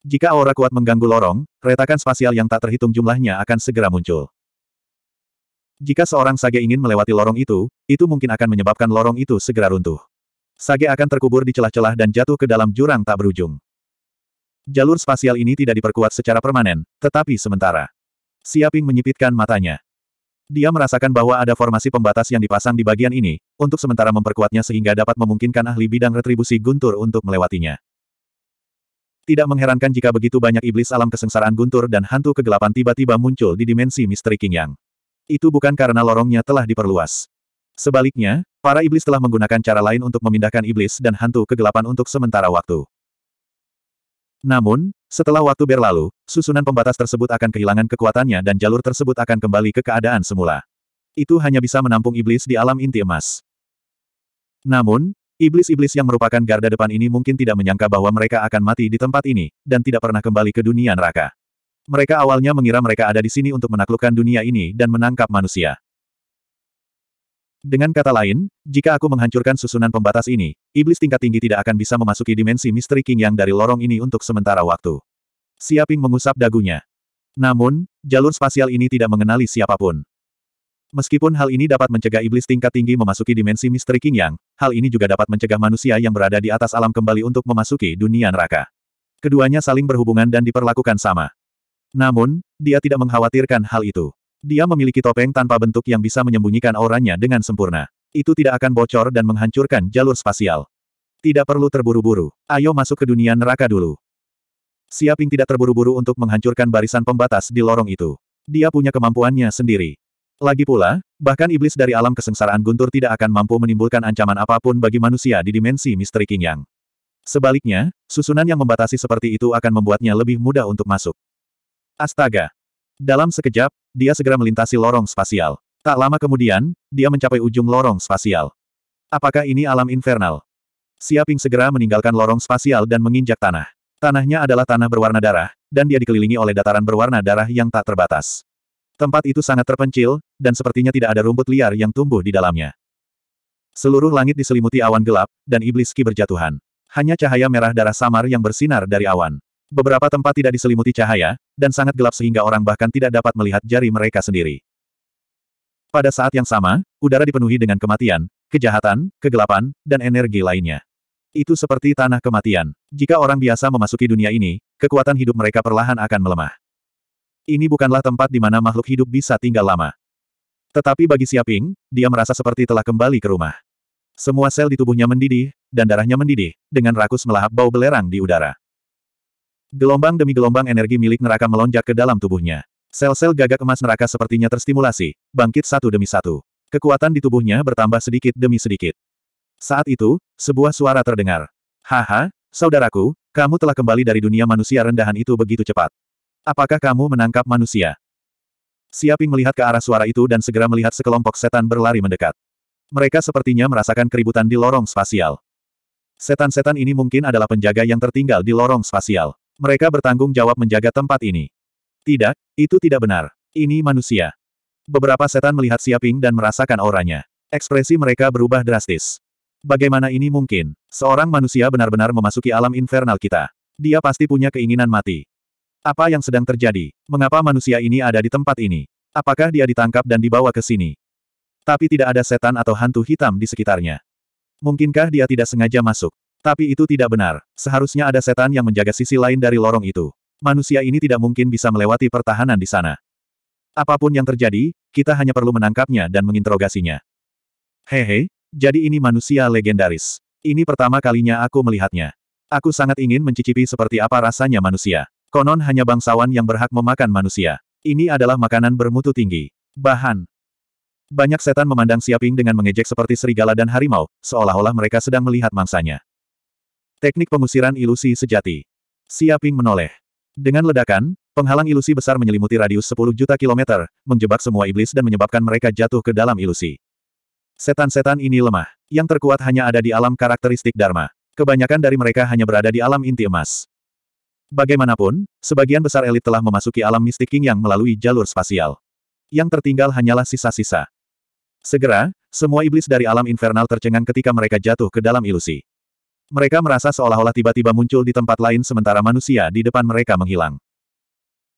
Jika aura kuat mengganggu lorong, retakan spasial yang tak terhitung jumlahnya akan segera muncul. Jika seorang sage ingin melewati lorong itu, itu mungkin akan menyebabkan lorong itu segera runtuh. Sage akan terkubur di celah-celah dan jatuh ke dalam jurang tak berujung. Jalur spasial ini tidak diperkuat secara permanen, tetapi sementara. Siaping menyipitkan matanya. Dia merasakan bahwa ada formasi pembatas yang dipasang di bagian ini, untuk sementara memperkuatnya sehingga dapat memungkinkan ahli bidang retribusi guntur untuk melewatinya. Tidak mengherankan jika begitu banyak iblis alam kesengsaraan guntur dan hantu kegelapan tiba-tiba muncul di dimensi misteri King Yang. Itu bukan karena lorongnya telah diperluas. Sebaliknya, para iblis telah menggunakan cara lain untuk memindahkan iblis dan hantu kegelapan untuk sementara waktu. Namun, setelah waktu berlalu, susunan pembatas tersebut akan kehilangan kekuatannya dan jalur tersebut akan kembali ke keadaan semula. Itu hanya bisa menampung iblis di alam inti emas. Namun, Iblis-iblis yang merupakan garda depan ini mungkin tidak menyangka bahwa mereka akan mati di tempat ini, dan tidak pernah kembali ke dunia neraka. Mereka awalnya mengira mereka ada di sini untuk menaklukkan dunia ini dan menangkap manusia. Dengan kata lain, jika aku menghancurkan susunan pembatas ini, iblis tingkat tinggi tidak akan bisa memasuki dimensi misteri King yang dari lorong ini untuk sementara waktu. Siaping mengusap dagunya. Namun, jalur spasial ini tidak mengenali siapapun. Meskipun hal ini dapat mencegah iblis tingkat tinggi memasuki dimensi misteri King Yang, hal ini juga dapat mencegah manusia yang berada di atas alam kembali untuk memasuki dunia neraka. Keduanya saling berhubungan dan diperlakukan sama. Namun, dia tidak mengkhawatirkan hal itu. Dia memiliki topeng tanpa bentuk yang bisa menyembunyikan auranya dengan sempurna. Itu tidak akan bocor dan menghancurkan jalur spasial. Tidak perlu terburu-buru. Ayo masuk ke dunia neraka dulu. Siaping tidak terburu-buru untuk menghancurkan barisan pembatas di lorong itu. Dia punya kemampuannya sendiri. Lagi pula, bahkan iblis dari alam kesengsaraan guntur tidak akan mampu menimbulkan ancaman apapun bagi manusia di dimensi misteri King Sebaliknya, susunan yang membatasi seperti itu akan membuatnya lebih mudah untuk masuk. Astaga! Dalam sekejap, dia segera melintasi lorong spasial. Tak lama kemudian, dia mencapai ujung lorong spasial. Apakah ini alam infernal? Siaping segera meninggalkan lorong spasial dan menginjak tanah. Tanahnya adalah tanah berwarna darah, dan dia dikelilingi oleh dataran berwarna darah yang tak terbatas. Tempat itu sangat terpencil, dan sepertinya tidak ada rumput liar yang tumbuh di dalamnya. Seluruh langit diselimuti awan gelap, dan iblis ki berjatuhan. Hanya cahaya merah darah samar yang bersinar dari awan. Beberapa tempat tidak diselimuti cahaya, dan sangat gelap sehingga orang bahkan tidak dapat melihat jari mereka sendiri. Pada saat yang sama, udara dipenuhi dengan kematian, kejahatan, kegelapan, dan energi lainnya. Itu seperti tanah kematian. Jika orang biasa memasuki dunia ini, kekuatan hidup mereka perlahan akan melemah. Ini bukanlah tempat di mana makhluk hidup bisa tinggal lama. Tetapi bagi Siaping, dia merasa seperti telah kembali ke rumah. Semua sel di tubuhnya mendidih, dan darahnya mendidih, dengan rakus melahap bau belerang di udara. Gelombang demi gelombang energi milik neraka melonjak ke dalam tubuhnya. Sel-sel gagak emas neraka sepertinya terstimulasi, bangkit satu demi satu. Kekuatan di tubuhnya bertambah sedikit demi sedikit. Saat itu, sebuah suara terdengar. Haha, saudaraku, kamu telah kembali dari dunia manusia rendahan itu begitu cepat. Apakah kamu menangkap manusia? Siaping melihat ke arah suara itu dan segera melihat sekelompok setan berlari mendekat. Mereka sepertinya merasakan keributan di lorong spasial. Setan-setan ini mungkin adalah penjaga yang tertinggal di lorong spasial. Mereka bertanggung jawab menjaga tempat ini. Tidak, itu tidak benar. Ini manusia. Beberapa setan melihat Siaping dan merasakan auranya. Ekspresi mereka berubah drastis. Bagaimana ini mungkin? Seorang manusia benar-benar memasuki alam infernal kita. Dia pasti punya keinginan mati. Apa yang sedang terjadi? Mengapa manusia ini ada di tempat ini? Apakah dia ditangkap dan dibawa ke sini? Tapi tidak ada setan atau hantu hitam di sekitarnya. Mungkinkah dia tidak sengaja masuk? Tapi itu tidak benar. Seharusnya ada setan yang menjaga sisi lain dari lorong itu. Manusia ini tidak mungkin bisa melewati pertahanan di sana. Apapun yang terjadi, kita hanya perlu menangkapnya dan menginterogasinya. Hehe, jadi ini manusia legendaris. Ini pertama kalinya aku melihatnya. Aku sangat ingin mencicipi seperti apa rasanya manusia. Konon hanya bangsawan yang berhak memakan manusia. Ini adalah makanan bermutu tinggi. Bahan. Banyak setan memandang Siaping dengan mengejek seperti serigala dan harimau, seolah-olah mereka sedang melihat mangsanya. Teknik pengusiran ilusi sejati. Siaping menoleh. Dengan ledakan, penghalang ilusi besar menyelimuti radius 10 juta kilometer, menjebak semua iblis dan menyebabkan mereka jatuh ke dalam ilusi. Setan-setan ini lemah. Yang terkuat hanya ada di alam karakteristik Dharma. Kebanyakan dari mereka hanya berada di alam inti emas. Bagaimanapun, sebagian besar elit telah memasuki alam mistik King yang melalui jalur spasial. Yang tertinggal hanyalah sisa-sisa. Segera, semua iblis dari alam infernal tercengang ketika mereka jatuh ke dalam ilusi. Mereka merasa seolah-olah tiba-tiba muncul di tempat lain sementara manusia di depan mereka menghilang.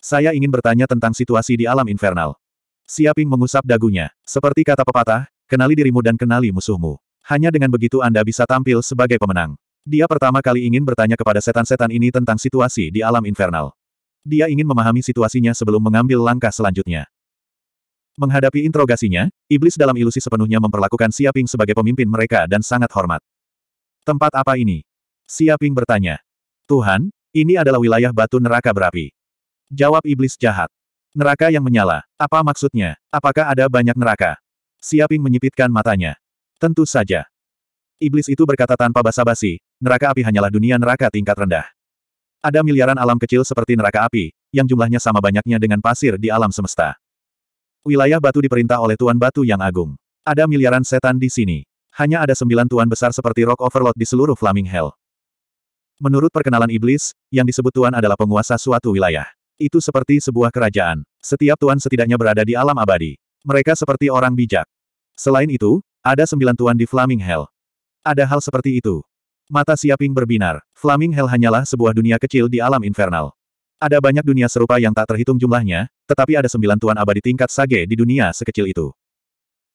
Saya ingin bertanya tentang situasi di alam infernal. Siaping mengusap dagunya. Seperti kata pepatah, kenali dirimu dan kenali musuhmu. Hanya dengan begitu Anda bisa tampil sebagai pemenang. Dia pertama kali ingin bertanya kepada setan-setan ini tentang situasi di alam infernal. Dia ingin memahami situasinya sebelum mengambil langkah selanjutnya. Menghadapi interogasinya, iblis dalam ilusi sepenuhnya memperlakukan Siaping sebagai pemimpin mereka dan sangat hormat. Tempat apa ini? Siaping bertanya. Tuhan, ini adalah wilayah batu neraka berapi. Jawab iblis jahat. Neraka yang menyala. Apa maksudnya? Apakah ada banyak neraka? Siaping menyipitkan matanya. Tentu saja. Iblis itu berkata tanpa basa-basi, neraka api hanyalah dunia neraka tingkat rendah. Ada miliaran alam kecil seperti neraka api, yang jumlahnya sama banyaknya dengan pasir di alam semesta. Wilayah batu diperintah oleh Tuan Batu yang agung. Ada miliaran setan di sini. Hanya ada sembilan tuan besar seperti Rock Overlord di seluruh Flaming Hell. Menurut perkenalan iblis, yang disebut tuan adalah penguasa suatu wilayah. Itu seperti sebuah kerajaan. Setiap tuan setidaknya berada di alam abadi. Mereka seperti orang bijak. Selain itu, ada sembilan tuan di Flaming Hell. Ada hal seperti itu. Mata Siaping berbinar. Flaming Hell hanyalah sebuah dunia kecil di alam infernal. Ada banyak dunia serupa yang tak terhitung jumlahnya, tetapi ada sembilan tuan abadi tingkat sage di dunia sekecil itu.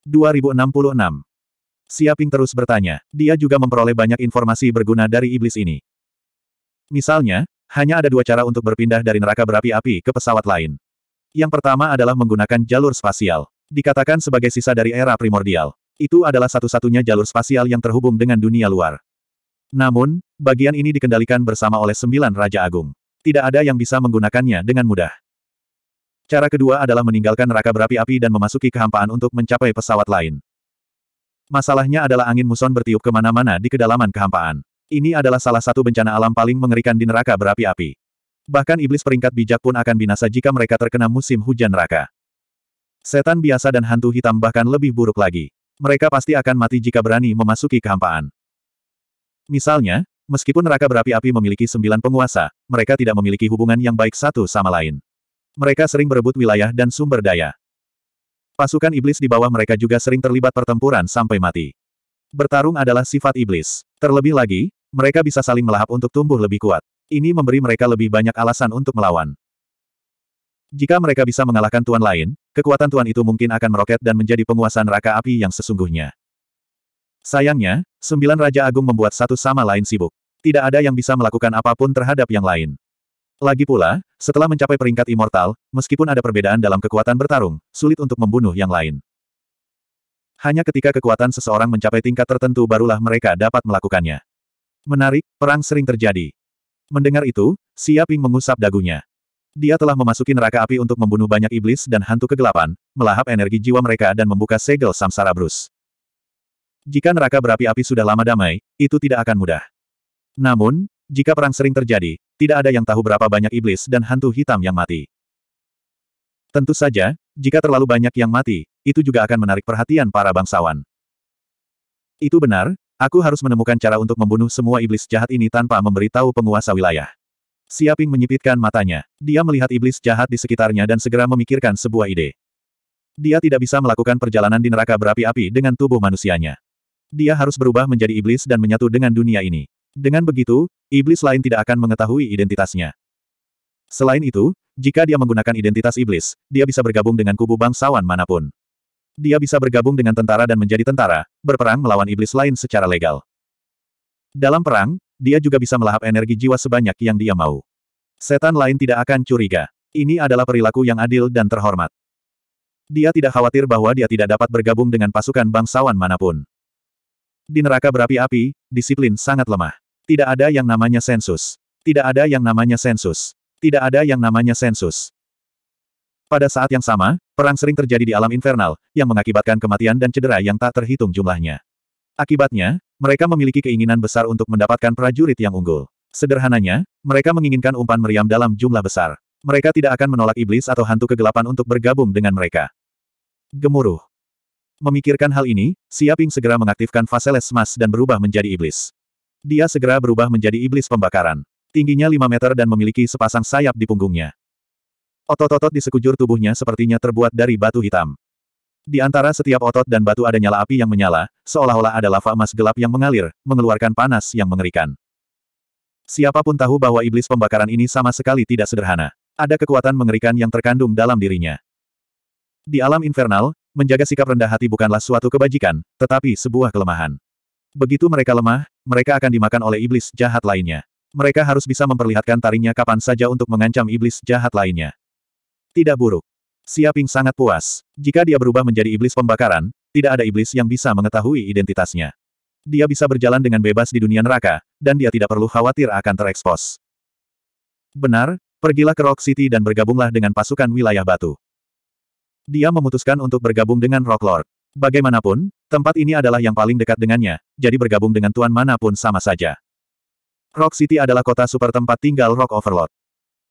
2066. Siaping terus bertanya. Dia juga memperoleh banyak informasi berguna dari iblis ini. Misalnya, hanya ada dua cara untuk berpindah dari neraka berapi-api ke pesawat lain. Yang pertama adalah menggunakan jalur spasial. Dikatakan sebagai sisa dari era primordial. Itu adalah satu-satunya jalur spasial yang terhubung dengan dunia luar. Namun, bagian ini dikendalikan bersama oleh sembilan Raja Agung. Tidak ada yang bisa menggunakannya dengan mudah. Cara kedua adalah meninggalkan neraka berapi-api dan memasuki kehampaan untuk mencapai pesawat lain. Masalahnya adalah angin muson bertiup kemana-mana di kedalaman kehampaan. Ini adalah salah satu bencana alam paling mengerikan di neraka berapi-api. Bahkan iblis peringkat bijak pun akan binasa jika mereka terkena musim hujan neraka. Setan biasa dan hantu hitam bahkan lebih buruk lagi. Mereka pasti akan mati jika berani memasuki kehampaan. Misalnya, meskipun neraka berapi-api memiliki sembilan penguasa, mereka tidak memiliki hubungan yang baik satu sama lain. Mereka sering berebut wilayah dan sumber daya. Pasukan iblis di bawah mereka juga sering terlibat pertempuran sampai mati. Bertarung adalah sifat iblis. Terlebih lagi, mereka bisa saling melahap untuk tumbuh lebih kuat. Ini memberi mereka lebih banyak alasan untuk melawan. Jika mereka bisa mengalahkan tuan lain, kekuatan tuan itu mungkin akan meroket dan menjadi penguasa neraka api yang sesungguhnya. Sayangnya, sembilan Raja Agung membuat satu sama lain sibuk. Tidak ada yang bisa melakukan apapun terhadap yang lain. Lagi pula, setelah mencapai peringkat immortal, meskipun ada perbedaan dalam kekuatan bertarung, sulit untuk membunuh yang lain. Hanya ketika kekuatan seseorang mencapai tingkat tertentu barulah mereka dapat melakukannya. Menarik, perang sering terjadi. Mendengar itu, Siaping mengusap dagunya. Dia telah memasuki neraka api untuk membunuh banyak iblis dan hantu kegelapan, melahap energi jiwa mereka dan membuka segel samsara Bruce. Jika neraka berapi-api sudah lama damai, itu tidak akan mudah. Namun, jika perang sering terjadi, tidak ada yang tahu berapa banyak iblis dan hantu hitam yang mati. Tentu saja, jika terlalu banyak yang mati, itu juga akan menarik perhatian para bangsawan. Itu benar, aku harus menemukan cara untuk membunuh semua iblis jahat ini tanpa memberitahu penguasa wilayah. Siaping menyipitkan matanya. Dia melihat iblis jahat di sekitarnya dan segera memikirkan sebuah ide. Dia tidak bisa melakukan perjalanan di neraka berapi-api dengan tubuh manusianya. Dia harus berubah menjadi iblis dan menyatu dengan dunia ini. Dengan begitu, iblis lain tidak akan mengetahui identitasnya. Selain itu, jika dia menggunakan identitas iblis, dia bisa bergabung dengan kubu bangsawan manapun. Dia bisa bergabung dengan tentara dan menjadi tentara, berperang melawan iblis lain secara legal. Dalam perang, dia juga bisa melahap energi jiwa sebanyak yang dia mau. Setan lain tidak akan curiga. Ini adalah perilaku yang adil dan terhormat. Dia tidak khawatir bahwa dia tidak dapat bergabung dengan pasukan bangsawan manapun. Di neraka berapi-api, disiplin sangat lemah. Tidak ada yang namanya sensus. Tidak ada yang namanya sensus. Tidak ada yang namanya sensus. Pada saat yang sama, perang sering terjadi di alam infernal, yang mengakibatkan kematian dan cedera yang tak terhitung jumlahnya. Akibatnya, mereka memiliki keinginan besar untuk mendapatkan prajurit yang unggul. Sederhananya, mereka menginginkan umpan meriam dalam jumlah besar. Mereka tidak akan menolak iblis atau hantu kegelapan untuk bergabung dengan mereka. Gemuruh. Memikirkan hal ini, Siaping segera mengaktifkan fase les Mas dan berubah menjadi iblis. Dia segera berubah menjadi iblis pembakaran. Tingginya 5 meter dan memiliki sepasang sayap di punggungnya. Otot-otot di sekujur tubuhnya sepertinya terbuat dari batu hitam. Di antara setiap otot dan batu ada nyala api yang menyala, seolah-olah ada lava emas gelap yang mengalir, mengeluarkan panas yang mengerikan. Siapapun tahu bahwa iblis pembakaran ini sama sekali tidak sederhana. Ada kekuatan mengerikan yang terkandung dalam dirinya. Di alam infernal, menjaga sikap rendah hati bukanlah suatu kebajikan, tetapi sebuah kelemahan. Begitu mereka lemah, mereka akan dimakan oleh iblis jahat lainnya. Mereka harus bisa memperlihatkan taringnya kapan saja untuk mengancam iblis jahat lainnya. Tidak buruk. Siaping sangat puas. Jika dia berubah menjadi iblis pembakaran, tidak ada iblis yang bisa mengetahui identitasnya. Dia bisa berjalan dengan bebas di dunia neraka, dan dia tidak perlu khawatir akan terekspos. Benar, pergilah ke Rock City dan bergabunglah dengan pasukan wilayah batu. Dia memutuskan untuk bergabung dengan Rock Lord. Bagaimanapun, tempat ini adalah yang paling dekat dengannya, jadi bergabung dengan tuan manapun sama saja. Rock City adalah kota super tempat tinggal Rock Overlord.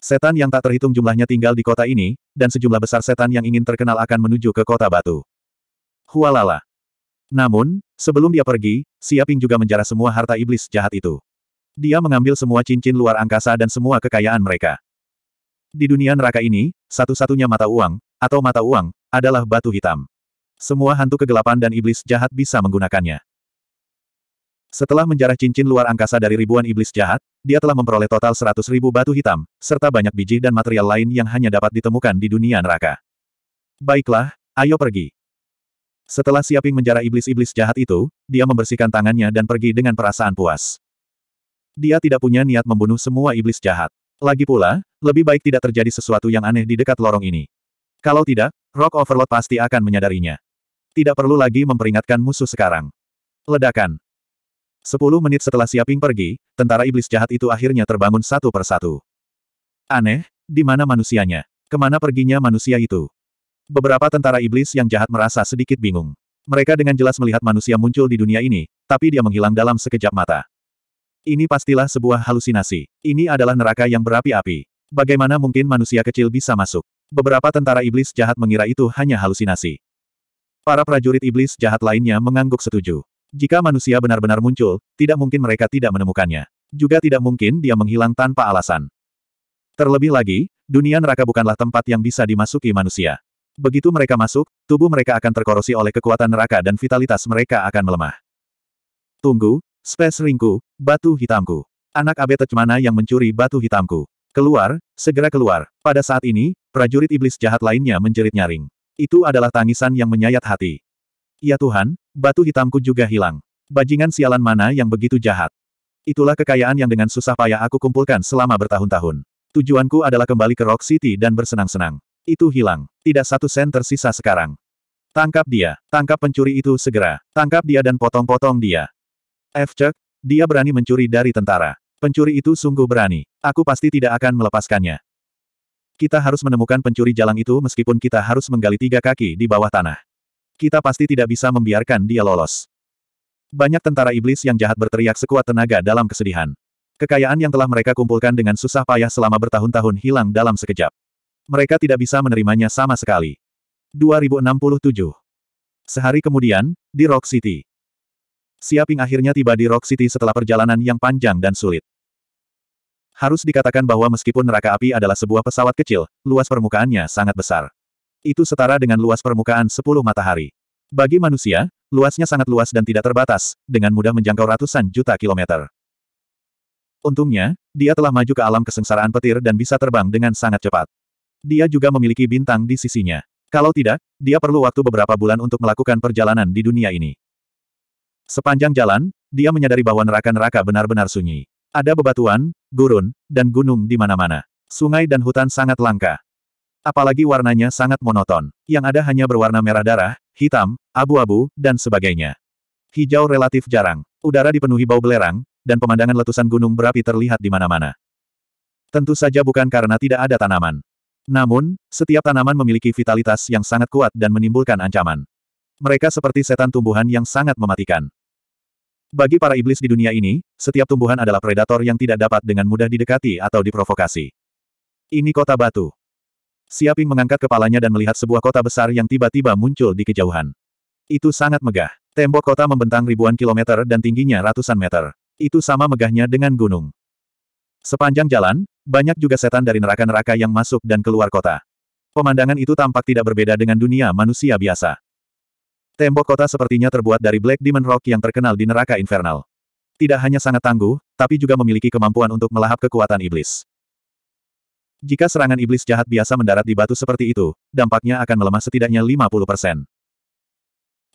Setan yang tak terhitung jumlahnya tinggal di kota ini, dan sejumlah besar setan yang ingin terkenal akan menuju ke kota batu. Hualala. Namun, sebelum dia pergi, Siaping juga menjara semua harta iblis jahat itu. Dia mengambil semua cincin luar angkasa dan semua kekayaan mereka. Di dunia neraka ini, satu-satunya mata uang, atau mata uang, adalah batu hitam. Semua hantu kegelapan dan iblis jahat bisa menggunakannya. Setelah menjarah cincin luar angkasa dari ribuan iblis jahat, dia telah memperoleh total 100 ribu batu hitam, serta banyak biji dan material lain yang hanya dapat ditemukan di dunia neraka. Baiklah, ayo pergi. Setelah Siaping menjarah iblis-iblis jahat itu, dia membersihkan tangannya dan pergi dengan perasaan puas. Dia tidak punya niat membunuh semua iblis jahat. Lagi pula, lebih baik tidak terjadi sesuatu yang aneh di dekat lorong ini. Kalau tidak, Rock Overload pasti akan menyadarinya. Tidak perlu lagi memperingatkan musuh sekarang. Ledakan. Sepuluh menit setelah Siaping pergi, tentara iblis jahat itu akhirnya terbangun satu persatu. Aneh, di mana manusianya? Kemana perginya manusia itu? Beberapa tentara iblis yang jahat merasa sedikit bingung. Mereka dengan jelas melihat manusia muncul di dunia ini, tapi dia menghilang dalam sekejap mata. Ini pastilah sebuah halusinasi. Ini adalah neraka yang berapi-api. Bagaimana mungkin manusia kecil bisa masuk? Beberapa tentara iblis jahat mengira itu hanya halusinasi. Para prajurit iblis jahat lainnya mengangguk setuju. Jika manusia benar-benar muncul, tidak mungkin mereka tidak menemukannya. Juga tidak mungkin dia menghilang tanpa alasan. Terlebih lagi, dunia neraka bukanlah tempat yang bisa dimasuki manusia. Begitu mereka masuk, tubuh mereka akan terkorosi oleh kekuatan neraka dan vitalitas mereka akan melemah. Tunggu, Space Ringku, batu hitamku. Anak Abe Tecmana yang mencuri batu hitamku. Keluar, segera keluar. Pada saat ini, prajurit iblis jahat lainnya menjerit nyaring. Itu adalah tangisan yang menyayat hati. Ya Tuhan, batu hitamku juga hilang. Bajingan sialan mana yang begitu jahat. Itulah kekayaan yang dengan susah payah aku kumpulkan selama bertahun-tahun. Tujuanku adalah kembali ke Rock City dan bersenang-senang. Itu hilang. Tidak satu sen tersisa sekarang. Tangkap dia. Tangkap pencuri itu segera. Tangkap dia dan potong-potong dia. F. Cek, dia berani mencuri dari tentara. Pencuri itu sungguh berani. Aku pasti tidak akan melepaskannya. Kita harus menemukan pencuri jalan itu meskipun kita harus menggali tiga kaki di bawah tanah. Kita pasti tidak bisa membiarkan dia lolos. Banyak tentara iblis yang jahat berteriak sekuat tenaga dalam kesedihan. Kekayaan yang telah mereka kumpulkan dengan susah payah selama bertahun-tahun hilang dalam sekejap. Mereka tidak bisa menerimanya sama sekali. 2067 Sehari kemudian, di Rock City. Siaping akhirnya tiba di Rock City setelah perjalanan yang panjang dan sulit. Harus dikatakan bahwa meskipun neraka api adalah sebuah pesawat kecil, luas permukaannya sangat besar. Itu setara dengan luas permukaan 10 matahari. Bagi manusia, luasnya sangat luas dan tidak terbatas, dengan mudah menjangkau ratusan juta kilometer. Untungnya, dia telah maju ke alam kesengsaraan petir dan bisa terbang dengan sangat cepat. Dia juga memiliki bintang di sisinya. Kalau tidak, dia perlu waktu beberapa bulan untuk melakukan perjalanan di dunia ini. Sepanjang jalan, dia menyadari bahwa neraka-neraka benar-benar sunyi. Ada bebatuan, gurun, dan gunung di mana-mana. Sungai dan hutan sangat langka. Apalagi warnanya sangat monoton. Yang ada hanya berwarna merah darah, hitam, abu-abu, dan sebagainya. Hijau relatif jarang. Udara dipenuhi bau belerang, dan pemandangan letusan gunung berapi terlihat di mana-mana. Tentu saja bukan karena tidak ada tanaman. Namun, setiap tanaman memiliki vitalitas yang sangat kuat dan menimbulkan ancaman. Mereka seperti setan tumbuhan yang sangat mematikan. Bagi para iblis di dunia ini, setiap tumbuhan adalah predator yang tidak dapat dengan mudah didekati atau diprovokasi. Ini kota batu. Siaping mengangkat kepalanya dan melihat sebuah kota besar yang tiba-tiba muncul di kejauhan. Itu sangat megah. Tembok kota membentang ribuan kilometer dan tingginya ratusan meter. Itu sama megahnya dengan gunung. Sepanjang jalan, banyak juga setan dari neraka-neraka yang masuk dan keluar kota. Pemandangan itu tampak tidak berbeda dengan dunia manusia biasa. Tembok kota sepertinya terbuat dari Black Demon Rock yang terkenal di neraka infernal. Tidak hanya sangat tangguh, tapi juga memiliki kemampuan untuk melahap kekuatan iblis. Jika serangan iblis jahat biasa mendarat di batu seperti itu, dampaknya akan melemah setidaknya 50%.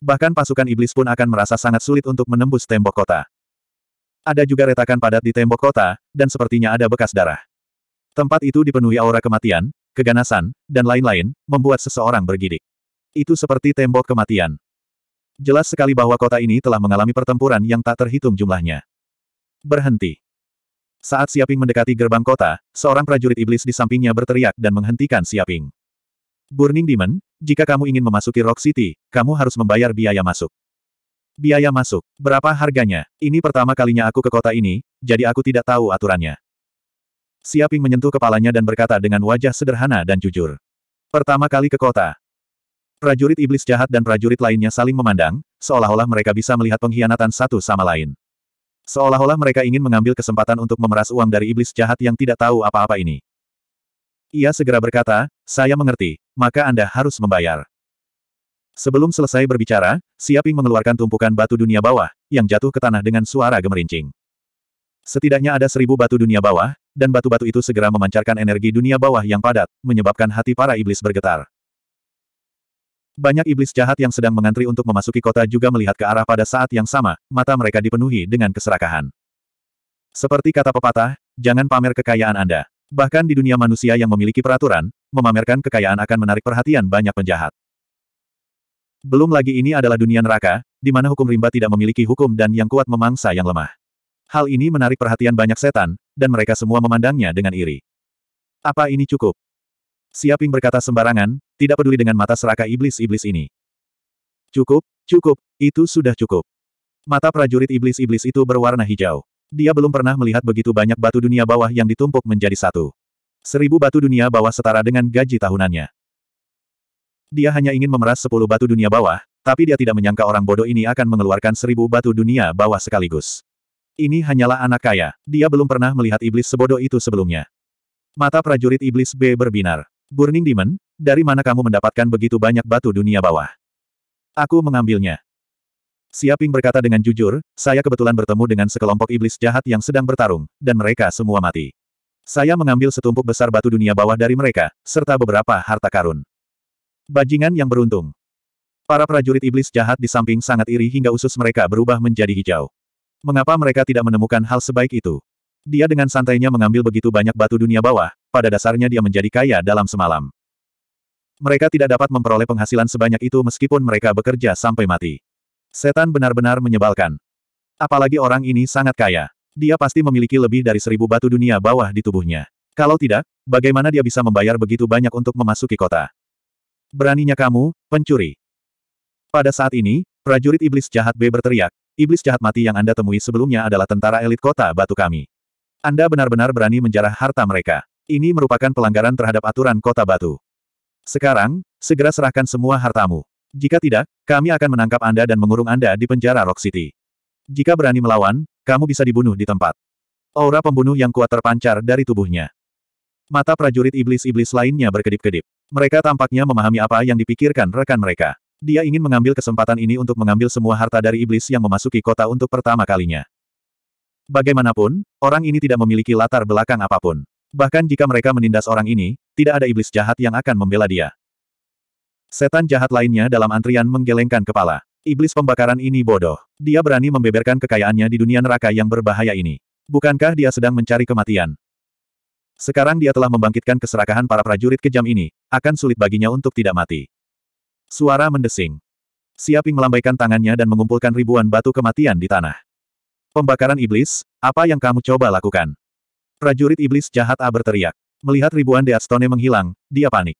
Bahkan pasukan iblis pun akan merasa sangat sulit untuk menembus tembok kota. Ada juga retakan padat di tembok kota, dan sepertinya ada bekas darah. Tempat itu dipenuhi aura kematian, keganasan, dan lain-lain, membuat seseorang bergidik. Itu seperti tembok kematian. Jelas sekali bahwa kota ini telah mengalami pertempuran yang tak terhitung jumlahnya. Berhenti. Saat Siaping mendekati gerbang kota, seorang prajurit iblis di sampingnya berteriak dan menghentikan Siaping. Burning Demon, jika kamu ingin memasuki Rock City, kamu harus membayar biaya masuk. Biaya masuk, berapa harganya? Ini pertama kalinya aku ke kota ini, jadi aku tidak tahu aturannya. Siaping menyentuh kepalanya dan berkata dengan wajah sederhana dan jujur. Pertama kali ke kota, Prajurit iblis jahat dan prajurit lainnya saling memandang, seolah-olah mereka bisa melihat pengkhianatan satu sama lain. Seolah-olah mereka ingin mengambil kesempatan untuk memeras uang dari iblis jahat yang tidak tahu apa-apa ini. Ia segera berkata, saya mengerti, maka Anda harus membayar. Sebelum selesai berbicara, Siaping mengeluarkan tumpukan batu dunia bawah, yang jatuh ke tanah dengan suara gemerincing. Setidaknya ada seribu batu dunia bawah, dan batu-batu itu segera memancarkan energi dunia bawah yang padat, menyebabkan hati para iblis bergetar. Banyak iblis jahat yang sedang mengantri untuk memasuki kota juga melihat ke arah pada saat yang sama, mata mereka dipenuhi dengan keserakahan. Seperti kata pepatah, jangan pamer kekayaan Anda. Bahkan di dunia manusia yang memiliki peraturan, memamerkan kekayaan akan menarik perhatian banyak penjahat. Belum lagi ini adalah dunia neraka, di mana hukum rimba tidak memiliki hukum dan yang kuat memangsa yang lemah. Hal ini menarik perhatian banyak setan, dan mereka semua memandangnya dengan iri. Apa ini cukup? Siaping berkata sembarangan, tidak peduli dengan mata seraka iblis-iblis ini. Cukup, cukup, itu sudah cukup. Mata prajurit iblis-iblis itu berwarna hijau. Dia belum pernah melihat begitu banyak batu dunia bawah yang ditumpuk menjadi satu. Seribu batu dunia bawah setara dengan gaji tahunannya. Dia hanya ingin memeras sepuluh batu dunia bawah, tapi dia tidak menyangka orang bodoh ini akan mengeluarkan seribu batu dunia bawah sekaligus. Ini hanyalah anak kaya. Dia belum pernah melihat iblis sebodoh itu sebelumnya. Mata prajurit iblis B berbinar. Burning Demon, dari mana kamu mendapatkan begitu banyak batu dunia bawah? Aku mengambilnya. Siaping berkata dengan jujur, saya kebetulan bertemu dengan sekelompok iblis jahat yang sedang bertarung, dan mereka semua mati. Saya mengambil setumpuk besar batu dunia bawah dari mereka, serta beberapa harta karun. Bajingan yang beruntung. Para prajurit iblis jahat di samping sangat iri hingga usus mereka berubah menjadi hijau. Mengapa mereka tidak menemukan hal sebaik itu? Dia dengan santainya mengambil begitu banyak batu dunia bawah, pada dasarnya dia menjadi kaya dalam semalam. Mereka tidak dapat memperoleh penghasilan sebanyak itu meskipun mereka bekerja sampai mati. Setan benar-benar menyebalkan. Apalagi orang ini sangat kaya. Dia pasti memiliki lebih dari seribu batu dunia bawah di tubuhnya. Kalau tidak, bagaimana dia bisa membayar begitu banyak untuk memasuki kota? Beraninya kamu, pencuri. Pada saat ini, prajurit iblis jahat B berteriak, iblis jahat mati yang Anda temui sebelumnya adalah tentara elit kota batu kami. Anda benar-benar berani menjarah harta mereka. Ini merupakan pelanggaran terhadap aturan kota batu. Sekarang, segera serahkan semua hartamu. Jika tidak, kami akan menangkap Anda dan mengurung Anda di penjara Rock City. Jika berani melawan, kamu bisa dibunuh di tempat. Aura pembunuh yang kuat terpancar dari tubuhnya. Mata prajurit iblis-iblis lainnya berkedip-kedip. Mereka tampaknya memahami apa yang dipikirkan rekan mereka. Dia ingin mengambil kesempatan ini untuk mengambil semua harta dari iblis yang memasuki kota untuk pertama kalinya. Bagaimanapun, orang ini tidak memiliki latar belakang apapun. Bahkan jika mereka menindas orang ini, tidak ada iblis jahat yang akan membela dia. Setan jahat lainnya dalam antrian menggelengkan kepala. Iblis pembakaran ini bodoh. Dia berani membeberkan kekayaannya di dunia neraka yang berbahaya ini. Bukankah dia sedang mencari kematian? Sekarang dia telah membangkitkan keserakahan para prajurit kejam ini, akan sulit baginya untuk tidak mati. Suara mendesing. Siaping melambaikan tangannya dan mengumpulkan ribuan batu kematian di tanah. Pembakaran iblis, apa yang kamu coba lakukan? Prajurit iblis jahat A berteriak. Melihat ribuan stone menghilang, dia panik.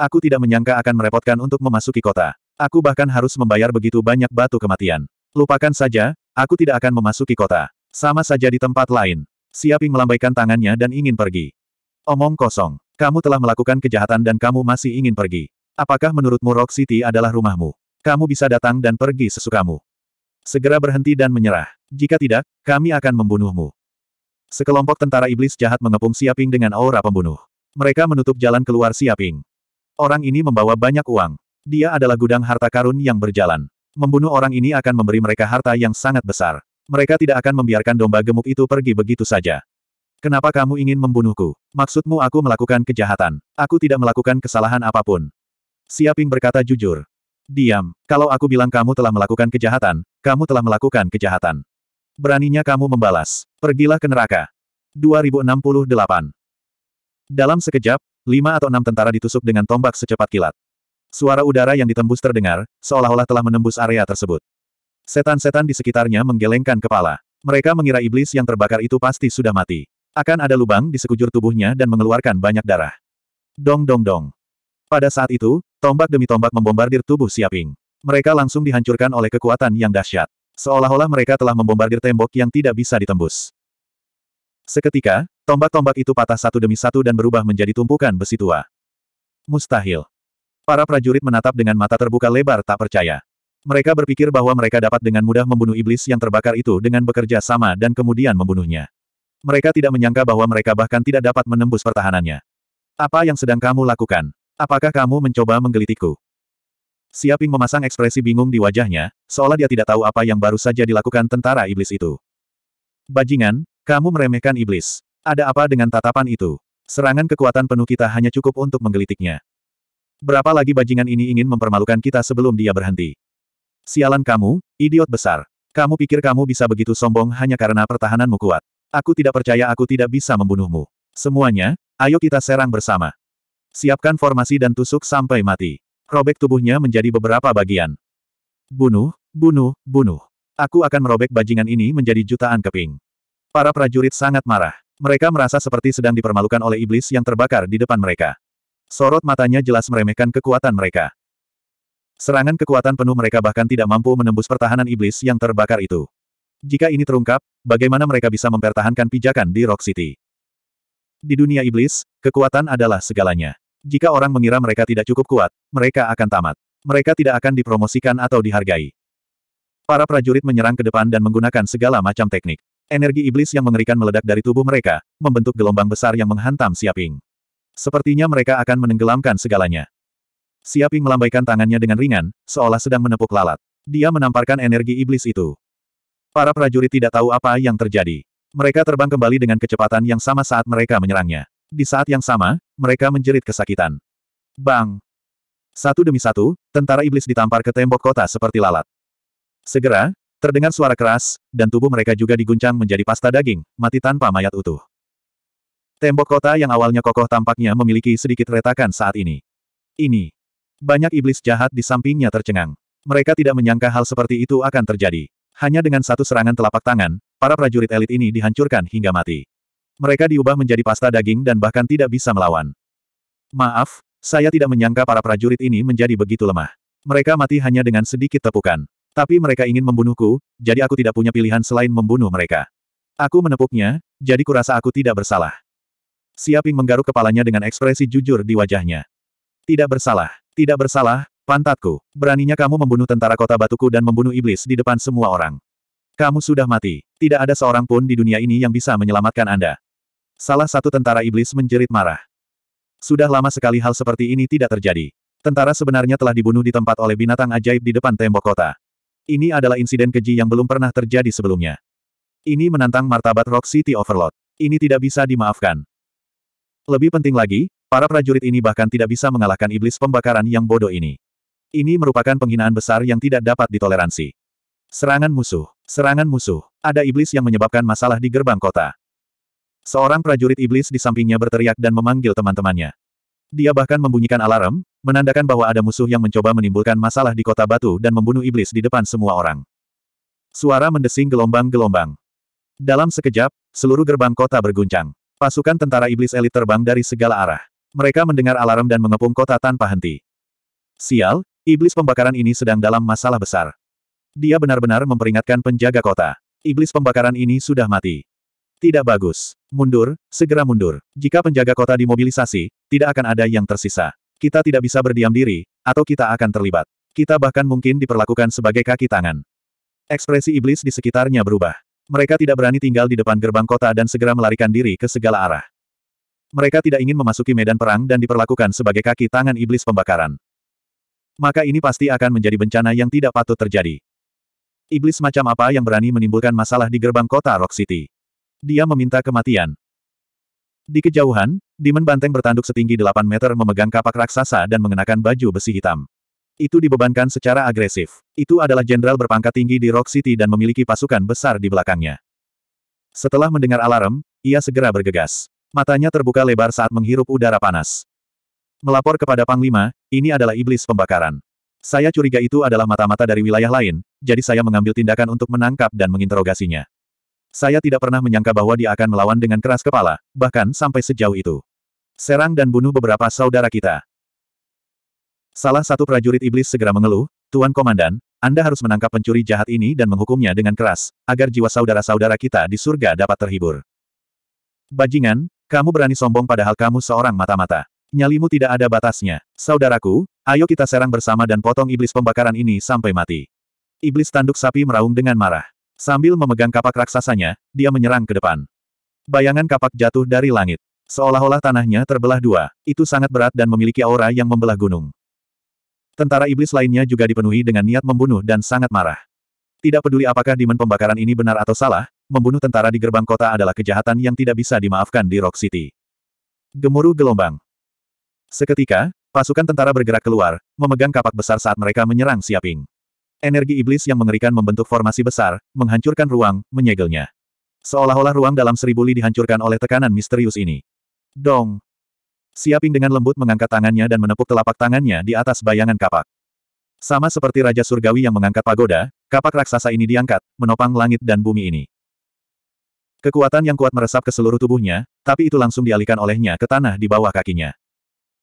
Aku tidak menyangka akan merepotkan untuk memasuki kota. Aku bahkan harus membayar begitu banyak batu kematian. Lupakan saja, aku tidak akan memasuki kota. Sama saja di tempat lain. Siaping melambaikan tangannya dan ingin pergi. Omong kosong. Kamu telah melakukan kejahatan dan kamu masih ingin pergi. Apakah menurutmu Rock City adalah rumahmu? Kamu bisa datang dan pergi sesukamu. Segera berhenti dan menyerah. Jika tidak, kami akan membunuhmu. Sekelompok tentara iblis jahat mengepung Siaping dengan aura pembunuh. Mereka menutup jalan keluar Siaping. Orang ini membawa banyak uang. Dia adalah gudang harta karun yang berjalan. Membunuh orang ini akan memberi mereka harta yang sangat besar. Mereka tidak akan membiarkan domba gemuk itu pergi begitu saja. Kenapa kamu ingin membunuhku? Maksudmu aku melakukan kejahatan. Aku tidak melakukan kesalahan apapun. Siaping berkata jujur. Diam, kalau aku bilang kamu telah melakukan kejahatan, kamu telah melakukan kejahatan. Beraninya kamu membalas. Pergilah ke neraka. 2068. Dalam sekejap, lima atau enam tentara ditusuk dengan tombak secepat kilat. Suara udara yang ditembus terdengar, seolah-olah telah menembus area tersebut. Setan-setan di sekitarnya menggelengkan kepala. Mereka mengira iblis yang terbakar itu pasti sudah mati. Akan ada lubang di sekujur tubuhnya dan mengeluarkan banyak darah. Dong dong dong. Pada saat itu, tombak demi tombak membombardir tubuh Siaping. Mereka langsung dihancurkan oleh kekuatan yang dahsyat. Seolah-olah mereka telah membombardir tembok yang tidak bisa ditembus. Seketika, tombak-tombak itu patah satu demi satu dan berubah menjadi tumpukan besi tua. Mustahil. Para prajurit menatap dengan mata terbuka lebar tak percaya. Mereka berpikir bahwa mereka dapat dengan mudah membunuh iblis yang terbakar itu dengan bekerja sama dan kemudian membunuhnya. Mereka tidak menyangka bahwa mereka bahkan tidak dapat menembus pertahanannya. Apa yang sedang kamu lakukan? Apakah kamu mencoba menggelitiku? Siaping memasang ekspresi bingung di wajahnya, seolah dia tidak tahu apa yang baru saja dilakukan tentara iblis itu. Bajingan, kamu meremehkan iblis. Ada apa dengan tatapan itu? Serangan kekuatan penuh kita hanya cukup untuk menggelitiknya. Berapa lagi bajingan ini ingin mempermalukan kita sebelum dia berhenti? Sialan kamu, idiot besar. Kamu pikir kamu bisa begitu sombong hanya karena pertahananmu kuat. Aku tidak percaya aku tidak bisa membunuhmu. Semuanya, ayo kita serang bersama. Siapkan formasi dan tusuk sampai mati. Robek tubuhnya menjadi beberapa bagian. Bunuh, bunuh, bunuh. Aku akan merobek bajingan ini menjadi jutaan keping. Para prajurit sangat marah. Mereka merasa seperti sedang dipermalukan oleh iblis yang terbakar di depan mereka. Sorot matanya jelas meremehkan kekuatan mereka. Serangan kekuatan penuh mereka bahkan tidak mampu menembus pertahanan iblis yang terbakar itu. Jika ini terungkap, bagaimana mereka bisa mempertahankan pijakan di Rock City? Di dunia iblis, kekuatan adalah segalanya. Jika orang mengira mereka tidak cukup kuat, mereka akan tamat. Mereka tidak akan dipromosikan atau dihargai. Para prajurit menyerang ke depan dan menggunakan segala macam teknik. Energi iblis yang mengerikan meledak dari tubuh mereka, membentuk gelombang besar yang menghantam Siaping. Sepertinya mereka akan menenggelamkan segalanya. Siaping melambaikan tangannya dengan ringan, seolah sedang menepuk lalat. Dia menamparkan energi iblis itu. Para prajurit tidak tahu apa yang terjadi. Mereka terbang kembali dengan kecepatan yang sama saat mereka menyerangnya. Di saat yang sama, mereka menjerit kesakitan. Bang! Satu demi satu, tentara iblis ditampar ke tembok kota seperti lalat. Segera, terdengar suara keras, dan tubuh mereka juga diguncang menjadi pasta daging, mati tanpa mayat utuh. Tembok kota yang awalnya kokoh tampaknya memiliki sedikit retakan saat ini. Ini. Banyak iblis jahat di sampingnya tercengang. Mereka tidak menyangka hal seperti itu akan terjadi. Hanya dengan satu serangan telapak tangan, para prajurit elit ini dihancurkan hingga mati. Mereka diubah menjadi pasta daging dan bahkan tidak bisa melawan. Maaf, saya tidak menyangka para prajurit ini menjadi begitu lemah. Mereka mati hanya dengan sedikit tepukan. Tapi mereka ingin membunuhku, jadi aku tidak punya pilihan selain membunuh mereka. Aku menepuknya, jadi kurasa aku tidak bersalah. Siaping menggaruk kepalanya dengan ekspresi jujur di wajahnya. Tidak bersalah, tidak bersalah, pantatku. Beraninya kamu membunuh tentara kota batuku dan membunuh iblis di depan semua orang. Kamu sudah mati. Tidak ada seorang pun di dunia ini yang bisa menyelamatkan Anda. Salah satu tentara iblis menjerit marah. Sudah lama sekali hal seperti ini tidak terjadi. Tentara sebenarnya telah dibunuh di tempat oleh binatang ajaib di depan tembok kota. Ini adalah insiden keji yang belum pernah terjadi sebelumnya. Ini menantang martabat Rock City Overlord. Ini tidak bisa dimaafkan. Lebih penting lagi, para prajurit ini bahkan tidak bisa mengalahkan iblis pembakaran yang bodoh ini. Ini merupakan penghinaan besar yang tidak dapat ditoleransi. Serangan musuh. Serangan musuh. Ada iblis yang menyebabkan masalah di gerbang kota. Seorang prajurit iblis di sampingnya berteriak dan memanggil teman-temannya. Dia bahkan membunyikan alarm, menandakan bahwa ada musuh yang mencoba menimbulkan masalah di kota batu dan membunuh iblis di depan semua orang. Suara mendesing gelombang-gelombang. Dalam sekejap, seluruh gerbang kota berguncang. Pasukan tentara iblis elit terbang dari segala arah. Mereka mendengar alarm dan mengepung kota tanpa henti. Sial, iblis pembakaran ini sedang dalam masalah besar. Dia benar-benar memperingatkan penjaga kota. Iblis pembakaran ini sudah mati. Tidak bagus. Mundur, segera mundur. Jika penjaga kota dimobilisasi, tidak akan ada yang tersisa. Kita tidak bisa berdiam diri, atau kita akan terlibat. Kita bahkan mungkin diperlakukan sebagai kaki tangan. Ekspresi iblis di sekitarnya berubah. Mereka tidak berani tinggal di depan gerbang kota dan segera melarikan diri ke segala arah. Mereka tidak ingin memasuki medan perang dan diperlakukan sebagai kaki tangan iblis pembakaran. Maka ini pasti akan menjadi bencana yang tidak patut terjadi. Iblis macam apa yang berani menimbulkan masalah di gerbang kota Rock City? Dia meminta kematian. Di kejauhan, Demon Banteng bertanduk setinggi 8 meter memegang kapak raksasa dan mengenakan baju besi hitam. Itu dibebankan secara agresif. Itu adalah jenderal berpangkat tinggi di Rock City dan memiliki pasukan besar di belakangnya. Setelah mendengar alarm, ia segera bergegas. Matanya terbuka lebar saat menghirup udara panas. Melapor kepada Panglima, ini adalah iblis pembakaran. Saya curiga itu adalah mata-mata dari wilayah lain, jadi saya mengambil tindakan untuk menangkap dan menginterogasinya. Saya tidak pernah menyangka bahwa dia akan melawan dengan keras kepala, bahkan sampai sejauh itu. Serang dan bunuh beberapa saudara kita. Salah satu prajurit iblis segera mengeluh, Tuan Komandan, Anda harus menangkap pencuri jahat ini dan menghukumnya dengan keras, agar jiwa saudara-saudara kita di surga dapat terhibur. Bajingan, kamu berani sombong padahal kamu seorang mata-mata. Nyalimu tidak ada batasnya. Saudaraku, ayo kita serang bersama dan potong iblis pembakaran ini sampai mati. Iblis tanduk sapi meraung dengan marah. Sambil memegang kapak raksasanya, dia menyerang ke depan. Bayangan kapak jatuh dari langit. Seolah-olah tanahnya terbelah dua, itu sangat berat dan memiliki aura yang membelah gunung. Tentara iblis lainnya juga dipenuhi dengan niat membunuh dan sangat marah. Tidak peduli apakah dimen pembakaran ini benar atau salah, membunuh tentara di gerbang kota adalah kejahatan yang tidak bisa dimaafkan di Rock City. Gemuruh gelombang. Seketika, pasukan tentara bergerak keluar, memegang kapak besar saat mereka menyerang Siaping. Energi iblis yang mengerikan membentuk formasi besar, menghancurkan ruang, menyegelnya. Seolah-olah ruang dalam seribu li dihancurkan oleh tekanan misterius ini. Dong! Siaping dengan lembut mengangkat tangannya dan menepuk telapak tangannya di atas bayangan kapak. Sama seperti Raja Surgawi yang mengangkat pagoda, kapak raksasa ini diangkat, menopang langit dan bumi ini. Kekuatan yang kuat meresap ke seluruh tubuhnya, tapi itu langsung dialihkan olehnya ke tanah di bawah kakinya.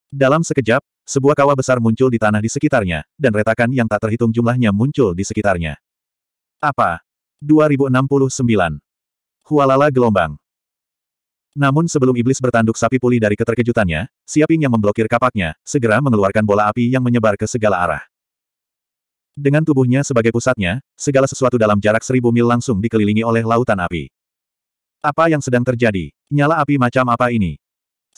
Dalam sekejap, sebuah kawah besar muncul di tanah di sekitarnya, dan retakan yang tak terhitung jumlahnya muncul di sekitarnya. Apa? 2069. Hualala gelombang. Namun sebelum iblis bertanduk sapi pulih dari keterkejutannya, Siaping yang memblokir kapaknya, segera mengeluarkan bola api yang menyebar ke segala arah. Dengan tubuhnya sebagai pusatnya, segala sesuatu dalam jarak seribu mil langsung dikelilingi oleh lautan api. Apa yang sedang terjadi? Nyala api macam apa ini?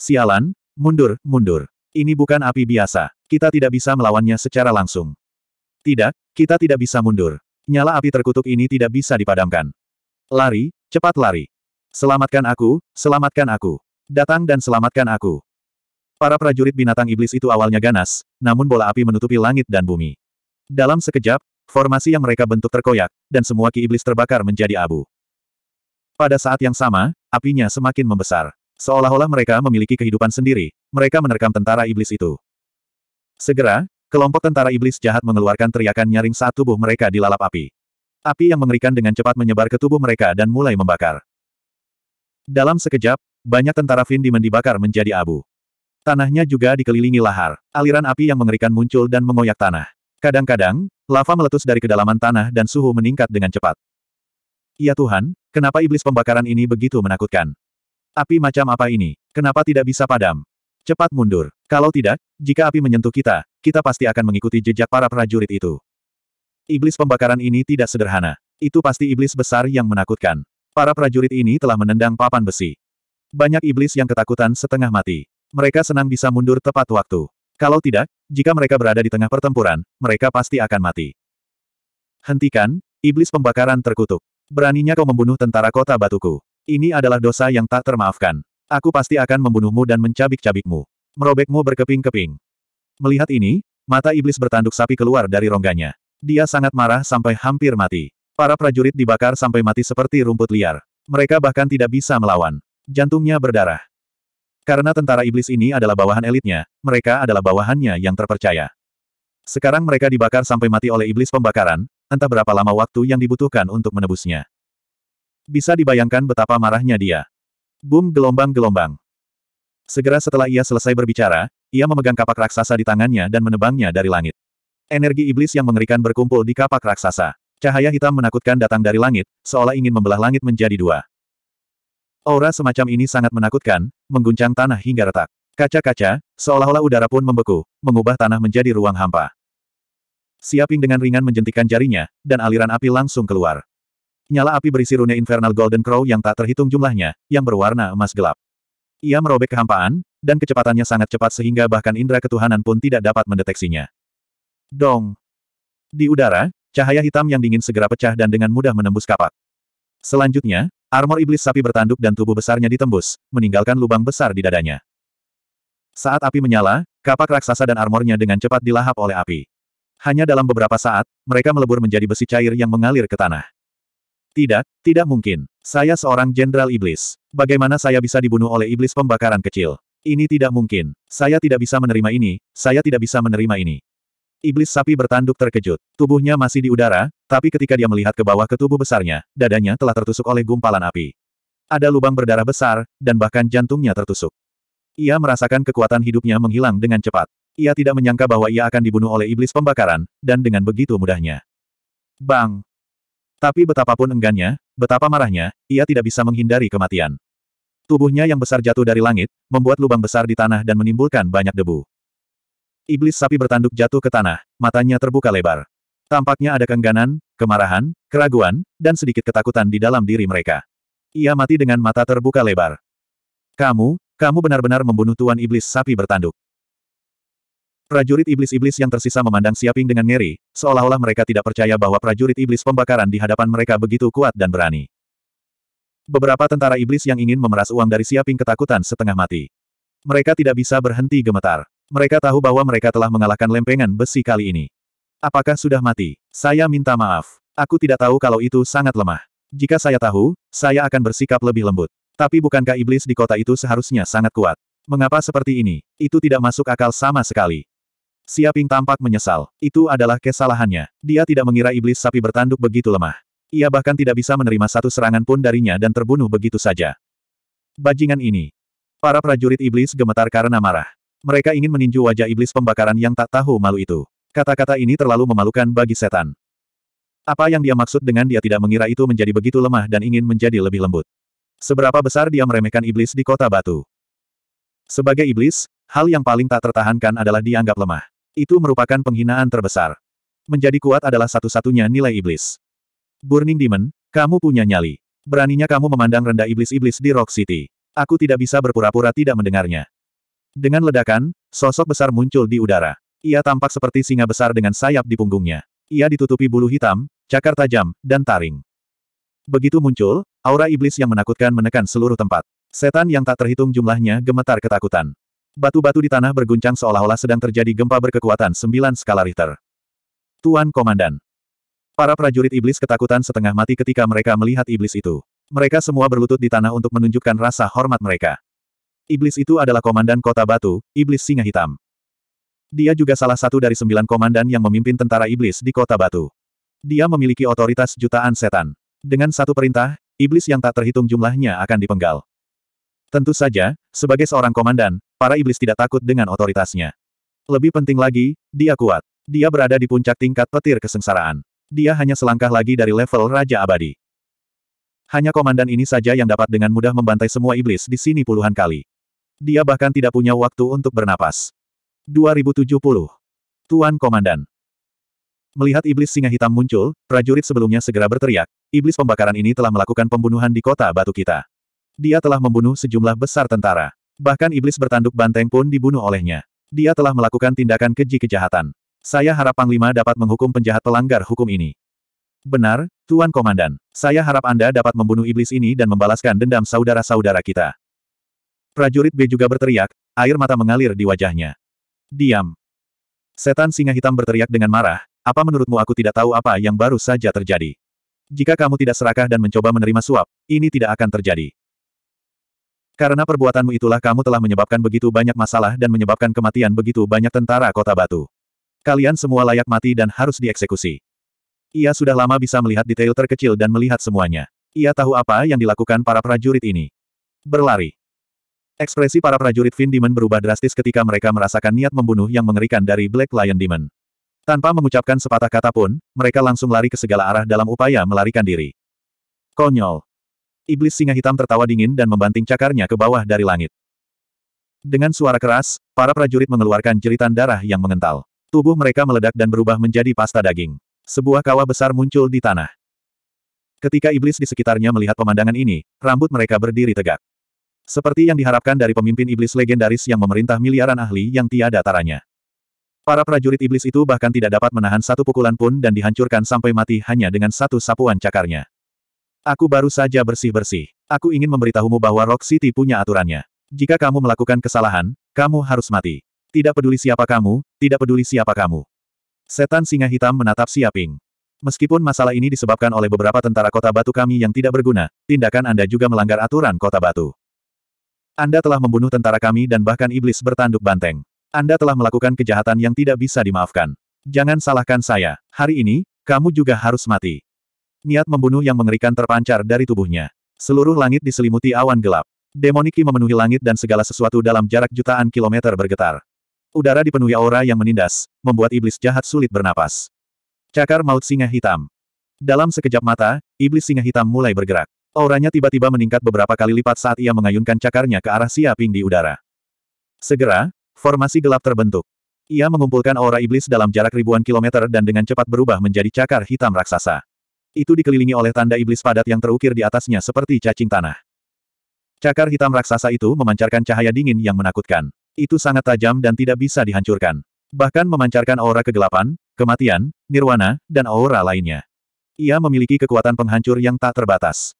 Sialan, mundur, mundur. Ini bukan api biasa. Kita tidak bisa melawannya secara langsung. Tidak, kita tidak bisa mundur. Nyala api terkutuk ini tidak bisa dipadamkan. Lari, cepat lari. Selamatkan aku, selamatkan aku. Datang dan selamatkan aku. Para prajurit binatang iblis itu awalnya ganas, namun bola api menutupi langit dan bumi. Dalam sekejap, formasi yang mereka bentuk terkoyak, dan semua ki iblis terbakar menjadi abu. Pada saat yang sama, apinya semakin membesar. Seolah-olah mereka memiliki kehidupan sendiri, mereka menerkam tentara iblis itu. Segera, kelompok tentara iblis jahat mengeluarkan teriakan nyaring saat tubuh mereka dilalap api. Api yang mengerikan dengan cepat menyebar ke tubuh mereka dan mulai membakar. Dalam sekejap, banyak tentara Vindiman dibakar menjadi abu. Tanahnya juga dikelilingi lahar. Aliran api yang mengerikan muncul dan mengoyak tanah. Kadang-kadang, lava meletus dari kedalaman tanah dan suhu meningkat dengan cepat. Ya Tuhan, kenapa iblis pembakaran ini begitu menakutkan? Api macam apa ini? Kenapa tidak bisa padam? Cepat mundur. Kalau tidak, jika api menyentuh kita, kita pasti akan mengikuti jejak para prajurit itu. Iblis pembakaran ini tidak sederhana. Itu pasti iblis besar yang menakutkan. Para prajurit ini telah menendang papan besi. Banyak iblis yang ketakutan setengah mati. Mereka senang bisa mundur tepat waktu. Kalau tidak, jika mereka berada di tengah pertempuran, mereka pasti akan mati. Hentikan, iblis pembakaran terkutuk. Beraninya kau membunuh tentara kota batuku. Ini adalah dosa yang tak termaafkan. Aku pasti akan membunuhmu dan mencabik-cabikmu. Merobekmu berkeping-keping. Melihat ini, mata iblis bertanduk sapi keluar dari rongganya. Dia sangat marah sampai hampir mati. Para prajurit dibakar sampai mati seperti rumput liar. Mereka bahkan tidak bisa melawan. Jantungnya berdarah. Karena tentara iblis ini adalah bawahan elitnya, mereka adalah bawahannya yang terpercaya. Sekarang mereka dibakar sampai mati oleh iblis pembakaran, entah berapa lama waktu yang dibutuhkan untuk menebusnya. Bisa dibayangkan betapa marahnya dia. Boom gelombang-gelombang. Segera setelah ia selesai berbicara, ia memegang kapak raksasa di tangannya dan menebangnya dari langit. Energi iblis yang mengerikan berkumpul di kapak raksasa. Cahaya hitam menakutkan datang dari langit, seolah ingin membelah langit menjadi dua. Aura semacam ini sangat menakutkan, mengguncang tanah hingga retak. Kaca-kaca, seolah-olah udara pun membeku, mengubah tanah menjadi ruang hampa. Siaping dengan ringan menjentikan jarinya, dan aliran api langsung keluar. Nyala api berisi rune Infernal Golden Crow yang tak terhitung jumlahnya, yang berwarna emas gelap. Ia merobek kehampaan, dan kecepatannya sangat cepat sehingga bahkan indera ketuhanan pun tidak dapat mendeteksinya. Dong! Di udara, cahaya hitam yang dingin segera pecah dan dengan mudah menembus kapak. Selanjutnya, armor iblis sapi bertanduk dan tubuh besarnya ditembus, meninggalkan lubang besar di dadanya. Saat api menyala, kapak raksasa dan armornya dengan cepat dilahap oleh api. Hanya dalam beberapa saat, mereka melebur menjadi besi cair yang mengalir ke tanah. Tidak, tidak mungkin. Saya seorang jenderal iblis. Bagaimana saya bisa dibunuh oleh iblis pembakaran kecil? Ini tidak mungkin. Saya tidak bisa menerima ini, saya tidak bisa menerima ini. Iblis sapi bertanduk terkejut. Tubuhnya masih di udara, tapi ketika dia melihat ke bawah ke tubuh besarnya, dadanya telah tertusuk oleh gumpalan api. Ada lubang berdarah besar, dan bahkan jantungnya tertusuk. Ia merasakan kekuatan hidupnya menghilang dengan cepat. Ia tidak menyangka bahwa ia akan dibunuh oleh iblis pembakaran, dan dengan begitu mudahnya. Bang! Tapi betapapun enggannya, betapa marahnya, ia tidak bisa menghindari kematian. Tubuhnya yang besar jatuh dari langit, membuat lubang besar di tanah dan menimbulkan banyak debu. Iblis sapi bertanduk jatuh ke tanah, matanya terbuka lebar. Tampaknya ada keengganan, kemarahan, keraguan, dan sedikit ketakutan di dalam diri mereka. Ia mati dengan mata terbuka lebar. Kamu, kamu benar-benar membunuh Tuan Iblis sapi bertanduk. Prajurit iblis-iblis yang tersisa memandang Siaping dengan ngeri, seolah-olah mereka tidak percaya bahwa prajurit iblis pembakaran di hadapan mereka begitu kuat dan berani. Beberapa tentara iblis yang ingin memeras uang dari Siaping ketakutan setengah mati. Mereka tidak bisa berhenti gemetar. Mereka tahu bahwa mereka telah mengalahkan lempengan besi kali ini. Apakah sudah mati? Saya minta maaf. Aku tidak tahu kalau itu sangat lemah. Jika saya tahu, saya akan bersikap lebih lembut. Tapi bukankah iblis di kota itu seharusnya sangat kuat? Mengapa seperti ini? Itu tidak masuk akal sama sekali. Siaping tampak menyesal. Itu adalah kesalahannya. Dia tidak mengira iblis sapi bertanduk begitu lemah. Ia bahkan tidak bisa menerima satu serangan pun darinya dan terbunuh begitu saja. Bajingan ini. Para prajurit iblis gemetar karena marah. Mereka ingin meninju wajah iblis pembakaran yang tak tahu malu itu. Kata-kata ini terlalu memalukan bagi setan. Apa yang dia maksud dengan dia tidak mengira itu menjadi begitu lemah dan ingin menjadi lebih lembut? Seberapa besar dia meremehkan iblis di kota batu? Sebagai iblis, hal yang paling tak tertahankan adalah dianggap lemah. Itu merupakan penghinaan terbesar. Menjadi kuat adalah satu-satunya nilai iblis. Burning Demon, kamu punya nyali. Beraninya kamu memandang rendah iblis-iblis di Rock City. Aku tidak bisa berpura-pura tidak mendengarnya. Dengan ledakan, sosok besar muncul di udara. Ia tampak seperti singa besar dengan sayap di punggungnya. Ia ditutupi bulu hitam, cakar tajam, dan taring. Begitu muncul, aura iblis yang menakutkan menekan seluruh tempat. Setan yang tak terhitung jumlahnya gemetar ketakutan. Batu-batu di tanah berguncang seolah-olah sedang terjadi gempa berkekuatan 9 skala Richter. Tuan Komandan. Para prajurit iblis ketakutan setengah mati ketika mereka melihat iblis itu. Mereka semua berlutut di tanah untuk menunjukkan rasa hormat mereka. Iblis itu adalah komandan kota batu, iblis singa hitam. Dia juga salah satu dari sembilan komandan yang memimpin tentara iblis di kota batu. Dia memiliki otoritas jutaan setan. Dengan satu perintah, iblis yang tak terhitung jumlahnya akan dipenggal. Tentu saja, sebagai seorang komandan, para iblis tidak takut dengan otoritasnya. Lebih penting lagi, dia kuat. Dia berada di puncak tingkat petir kesengsaraan. Dia hanya selangkah lagi dari level Raja Abadi. Hanya komandan ini saja yang dapat dengan mudah membantai semua iblis di sini puluhan kali. Dia bahkan tidak punya waktu untuk bernapas. 2070. Tuan Komandan. Melihat iblis singa hitam muncul, prajurit sebelumnya segera berteriak, iblis pembakaran ini telah melakukan pembunuhan di kota batu kita. Dia telah membunuh sejumlah besar tentara. Bahkan iblis bertanduk banteng pun dibunuh olehnya. Dia telah melakukan tindakan keji kejahatan. Saya harap Panglima dapat menghukum penjahat pelanggar hukum ini. Benar, Tuan Komandan. Saya harap Anda dapat membunuh iblis ini dan membalaskan dendam saudara-saudara kita. Prajurit B juga berteriak, air mata mengalir di wajahnya. Diam. Setan singa hitam berteriak dengan marah, apa menurutmu aku tidak tahu apa yang baru saja terjadi? Jika kamu tidak serakah dan mencoba menerima suap, ini tidak akan terjadi. Karena perbuatanmu itulah kamu telah menyebabkan begitu banyak masalah dan menyebabkan kematian begitu banyak tentara kota batu. Kalian semua layak mati dan harus dieksekusi. Ia sudah lama bisa melihat detail terkecil dan melihat semuanya. Ia tahu apa yang dilakukan para prajurit ini. Berlari. Ekspresi para prajurit Vin Demon berubah drastis ketika mereka merasakan niat membunuh yang mengerikan dari Black Lion Demon. Tanpa mengucapkan sepatah kata pun, mereka langsung lari ke segala arah dalam upaya melarikan diri. Konyol. Iblis singa hitam tertawa dingin dan membanting cakarnya ke bawah dari langit. Dengan suara keras, para prajurit mengeluarkan jeritan darah yang mengental. Tubuh mereka meledak dan berubah menjadi pasta daging. Sebuah kawah besar muncul di tanah. Ketika iblis di sekitarnya melihat pemandangan ini, rambut mereka berdiri tegak. Seperti yang diharapkan dari pemimpin iblis legendaris yang memerintah miliaran ahli yang tiada taranya. Para prajurit iblis itu bahkan tidak dapat menahan satu pukulan pun dan dihancurkan sampai mati hanya dengan satu sapuan cakarnya. Aku baru saja bersih-bersih. Aku ingin memberitahumu bahwa Rock City punya aturannya. Jika kamu melakukan kesalahan, kamu harus mati. Tidak peduli siapa kamu, tidak peduli siapa kamu. Setan singa hitam menatap Siaping. Meskipun masalah ini disebabkan oleh beberapa tentara kota batu kami yang tidak berguna, tindakan Anda juga melanggar aturan kota batu. Anda telah membunuh tentara kami dan bahkan iblis bertanduk banteng. Anda telah melakukan kejahatan yang tidak bisa dimaafkan. Jangan salahkan saya. Hari ini, kamu juga harus mati. Niat membunuh yang mengerikan terpancar dari tubuhnya. Seluruh langit diselimuti awan gelap. Demoniki memenuhi langit dan segala sesuatu dalam jarak jutaan kilometer bergetar. Udara dipenuhi aura yang menindas, membuat iblis jahat sulit bernapas. Cakar maut singa hitam. Dalam sekejap mata, iblis singa hitam mulai bergerak. Auranya tiba-tiba meningkat beberapa kali lipat saat ia mengayunkan cakarnya ke arah siaping di udara. Segera, formasi gelap terbentuk. Ia mengumpulkan aura iblis dalam jarak ribuan kilometer dan dengan cepat berubah menjadi cakar hitam raksasa. Itu dikelilingi oleh tanda iblis padat yang terukir di atasnya seperti cacing tanah. Cakar hitam raksasa itu memancarkan cahaya dingin yang menakutkan. Itu sangat tajam dan tidak bisa dihancurkan. Bahkan memancarkan aura kegelapan, kematian, nirwana, dan aura lainnya. Ia memiliki kekuatan penghancur yang tak terbatas.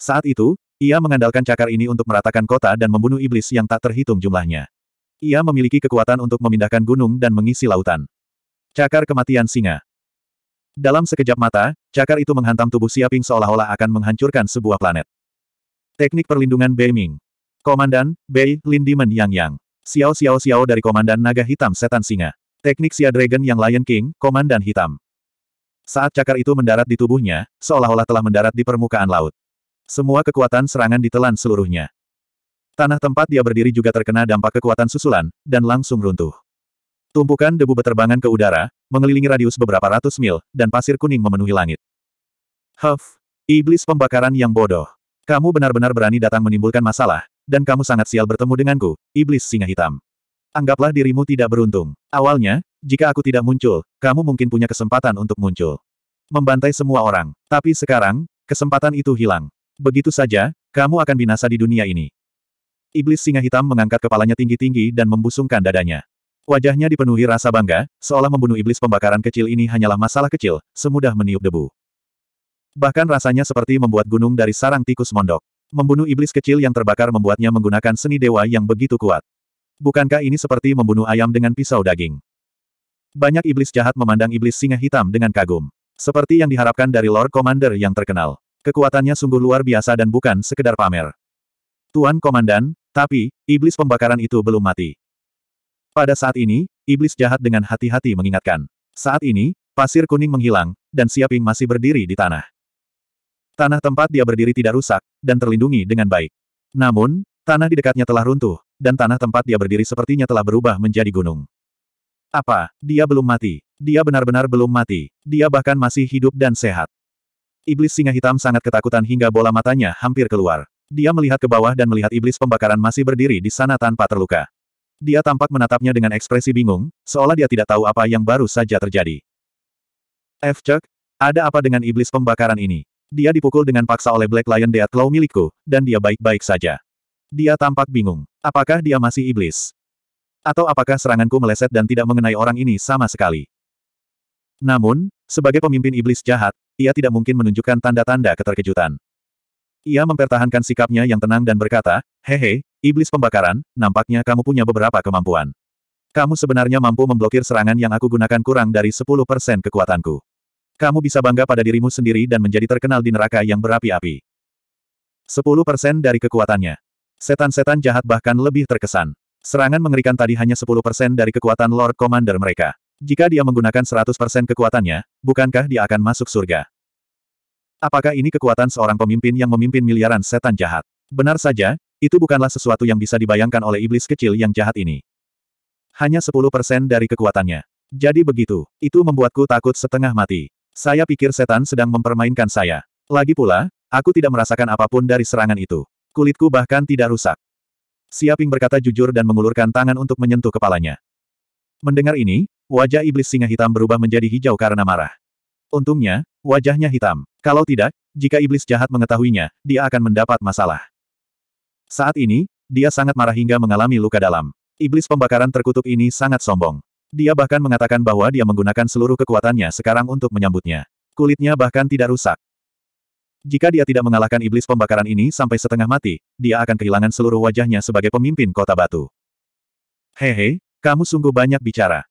Saat itu, ia mengandalkan cakar ini untuk meratakan kota dan membunuh iblis yang tak terhitung jumlahnya. Ia memiliki kekuatan untuk memindahkan gunung dan mengisi lautan. Cakar kematian singa. Dalam sekejap mata, cakar itu menghantam tubuh Siaping seolah-olah akan menghancurkan sebuah planet. Teknik perlindungan Bei Ming. Komandan, Bei, Lin Men Yang Yang. Xiao Xiao Xiao dari Komandan Naga Hitam Setan Singa. Teknik Sia Dragon yang Lion King, Komandan Hitam. Saat cakar itu mendarat di tubuhnya, seolah-olah telah mendarat di permukaan laut. Semua kekuatan serangan ditelan seluruhnya. Tanah tempat dia berdiri juga terkena dampak kekuatan susulan, dan langsung runtuh. Tumpukan debu beterbangan ke udara, mengelilingi radius beberapa ratus mil, dan pasir kuning memenuhi langit. Huff! Iblis pembakaran yang bodoh. Kamu benar-benar berani datang menimbulkan masalah, dan kamu sangat sial bertemu denganku, Iblis Singa Hitam. Anggaplah dirimu tidak beruntung. Awalnya, jika aku tidak muncul, kamu mungkin punya kesempatan untuk muncul. Membantai semua orang. Tapi sekarang, kesempatan itu hilang. Begitu saja, kamu akan binasa di dunia ini. Iblis Singa Hitam mengangkat kepalanya tinggi-tinggi dan membusungkan dadanya. Wajahnya dipenuhi rasa bangga, seolah membunuh iblis pembakaran kecil ini hanyalah masalah kecil, semudah meniup debu. Bahkan rasanya seperti membuat gunung dari sarang tikus mondok. Membunuh iblis kecil yang terbakar membuatnya menggunakan seni dewa yang begitu kuat. Bukankah ini seperti membunuh ayam dengan pisau daging? Banyak iblis jahat memandang iblis singa hitam dengan kagum. Seperti yang diharapkan dari Lord Commander yang terkenal. Kekuatannya sungguh luar biasa dan bukan sekedar pamer. Tuan Komandan, tapi, iblis pembakaran itu belum mati. Pada saat ini, iblis jahat dengan hati-hati mengingatkan. Saat ini, pasir kuning menghilang, dan Siaping masih berdiri di tanah. Tanah tempat dia berdiri tidak rusak, dan terlindungi dengan baik. Namun, tanah di dekatnya telah runtuh, dan tanah tempat dia berdiri sepertinya telah berubah menjadi gunung. Apa, dia belum mati. Dia benar-benar belum mati. Dia bahkan masih hidup dan sehat. Iblis singa hitam sangat ketakutan hingga bola matanya hampir keluar. Dia melihat ke bawah dan melihat iblis pembakaran masih berdiri di sana tanpa terluka. Dia tampak menatapnya dengan ekspresi bingung, seolah dia tidak tahu apa yang baru saja terjadi. F. Chuck, ada apa dengan iblis pembakaran ini? Dia dipukul dengan paksa oleh Black Lion Death Claw milikku, dan dia baik-baik saja. Dia tampak bingung. Apakah dia masih iblis? Atau apakah seranganku meleset dan tidak mengenai orang ini sama sekali? Namun, sebagai pemimpin iblis jahat, ia tidak mungkin menunjukkan tanda-tanda keterkejutan. Ia mempertahankan sikapnya yang tenang dan berkata, Hehe, iblis pembakaran, nampaknya kamu punya beberapa kemampuan. Kamu sebenarnya mampu memblokir serangan yang aku gunakan kurang dari 10% kekuatanku. Kamu bisa bangga pada dirimu sendiri dan menjadi terkenal di neraka yang berapi-api. 10% dari kekuatannya. Setan-setan jahat bahkan lebih terkesan. Serangan mengerikan tadi hanya 10% dari kekuatan Lord Commander mereka. Jika dia menggunakan 100% kekuatannya, bukankah dia akan masuk surga? Apakah ini kekuatan seorang pemimpin yang memimpin miliaran setan jahat? Benar saja, itu bukanlah sesuatu yang bisa dibayangkan oleh iblis kecil yang jahat ini. Hanya 10% dari kekuatannya. Jadi begitu, itu membuatku takut setengah mati. Saya pikir setan sedang mempermainkan saya. Lagi pula, aku tidak merasakan apapun dari serangan itu. Kulitku bahkan tidak rusak. Siaping berkata jujur dan mengulurkan tangan untuk menyentuh kepalanya. Mendengar ini, wajah iblis singa hitam berubah menjadi hijau karena marah. Untungnya, Wajahnya hitam. Kalau tidak, jika iblis jahat mengetahuinya, dia akan mendapat masalah. Saat ini, dia sangat marah hingga mengalami luka dalam. Iblis pembakaran terkutuk ini sangat sombong. Dia bahkan mengatakan bahwa dia menggunakan seluruh kekuatannya sekarang untuk menyambutnya. Kulitnya bahkan tidak rusak. Jika dia tidak mengalahkan iblis pembakaran ini sampai setengah mati, dia akan kehilangan seluruh wajahnya sebagai pemimpin kota batu. Hehe, kamu sungguh banyak bicara.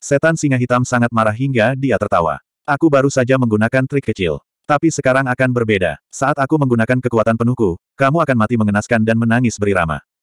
Setan singa hitam sangat marah hingga dia tertawa. Aku baru saja menggunakan trik kecil. Tapi sekarang akan berbeda. Saat aku menggunakan kekuatan penuhku, kamu akan mati mengenaskan dan menangis berirama.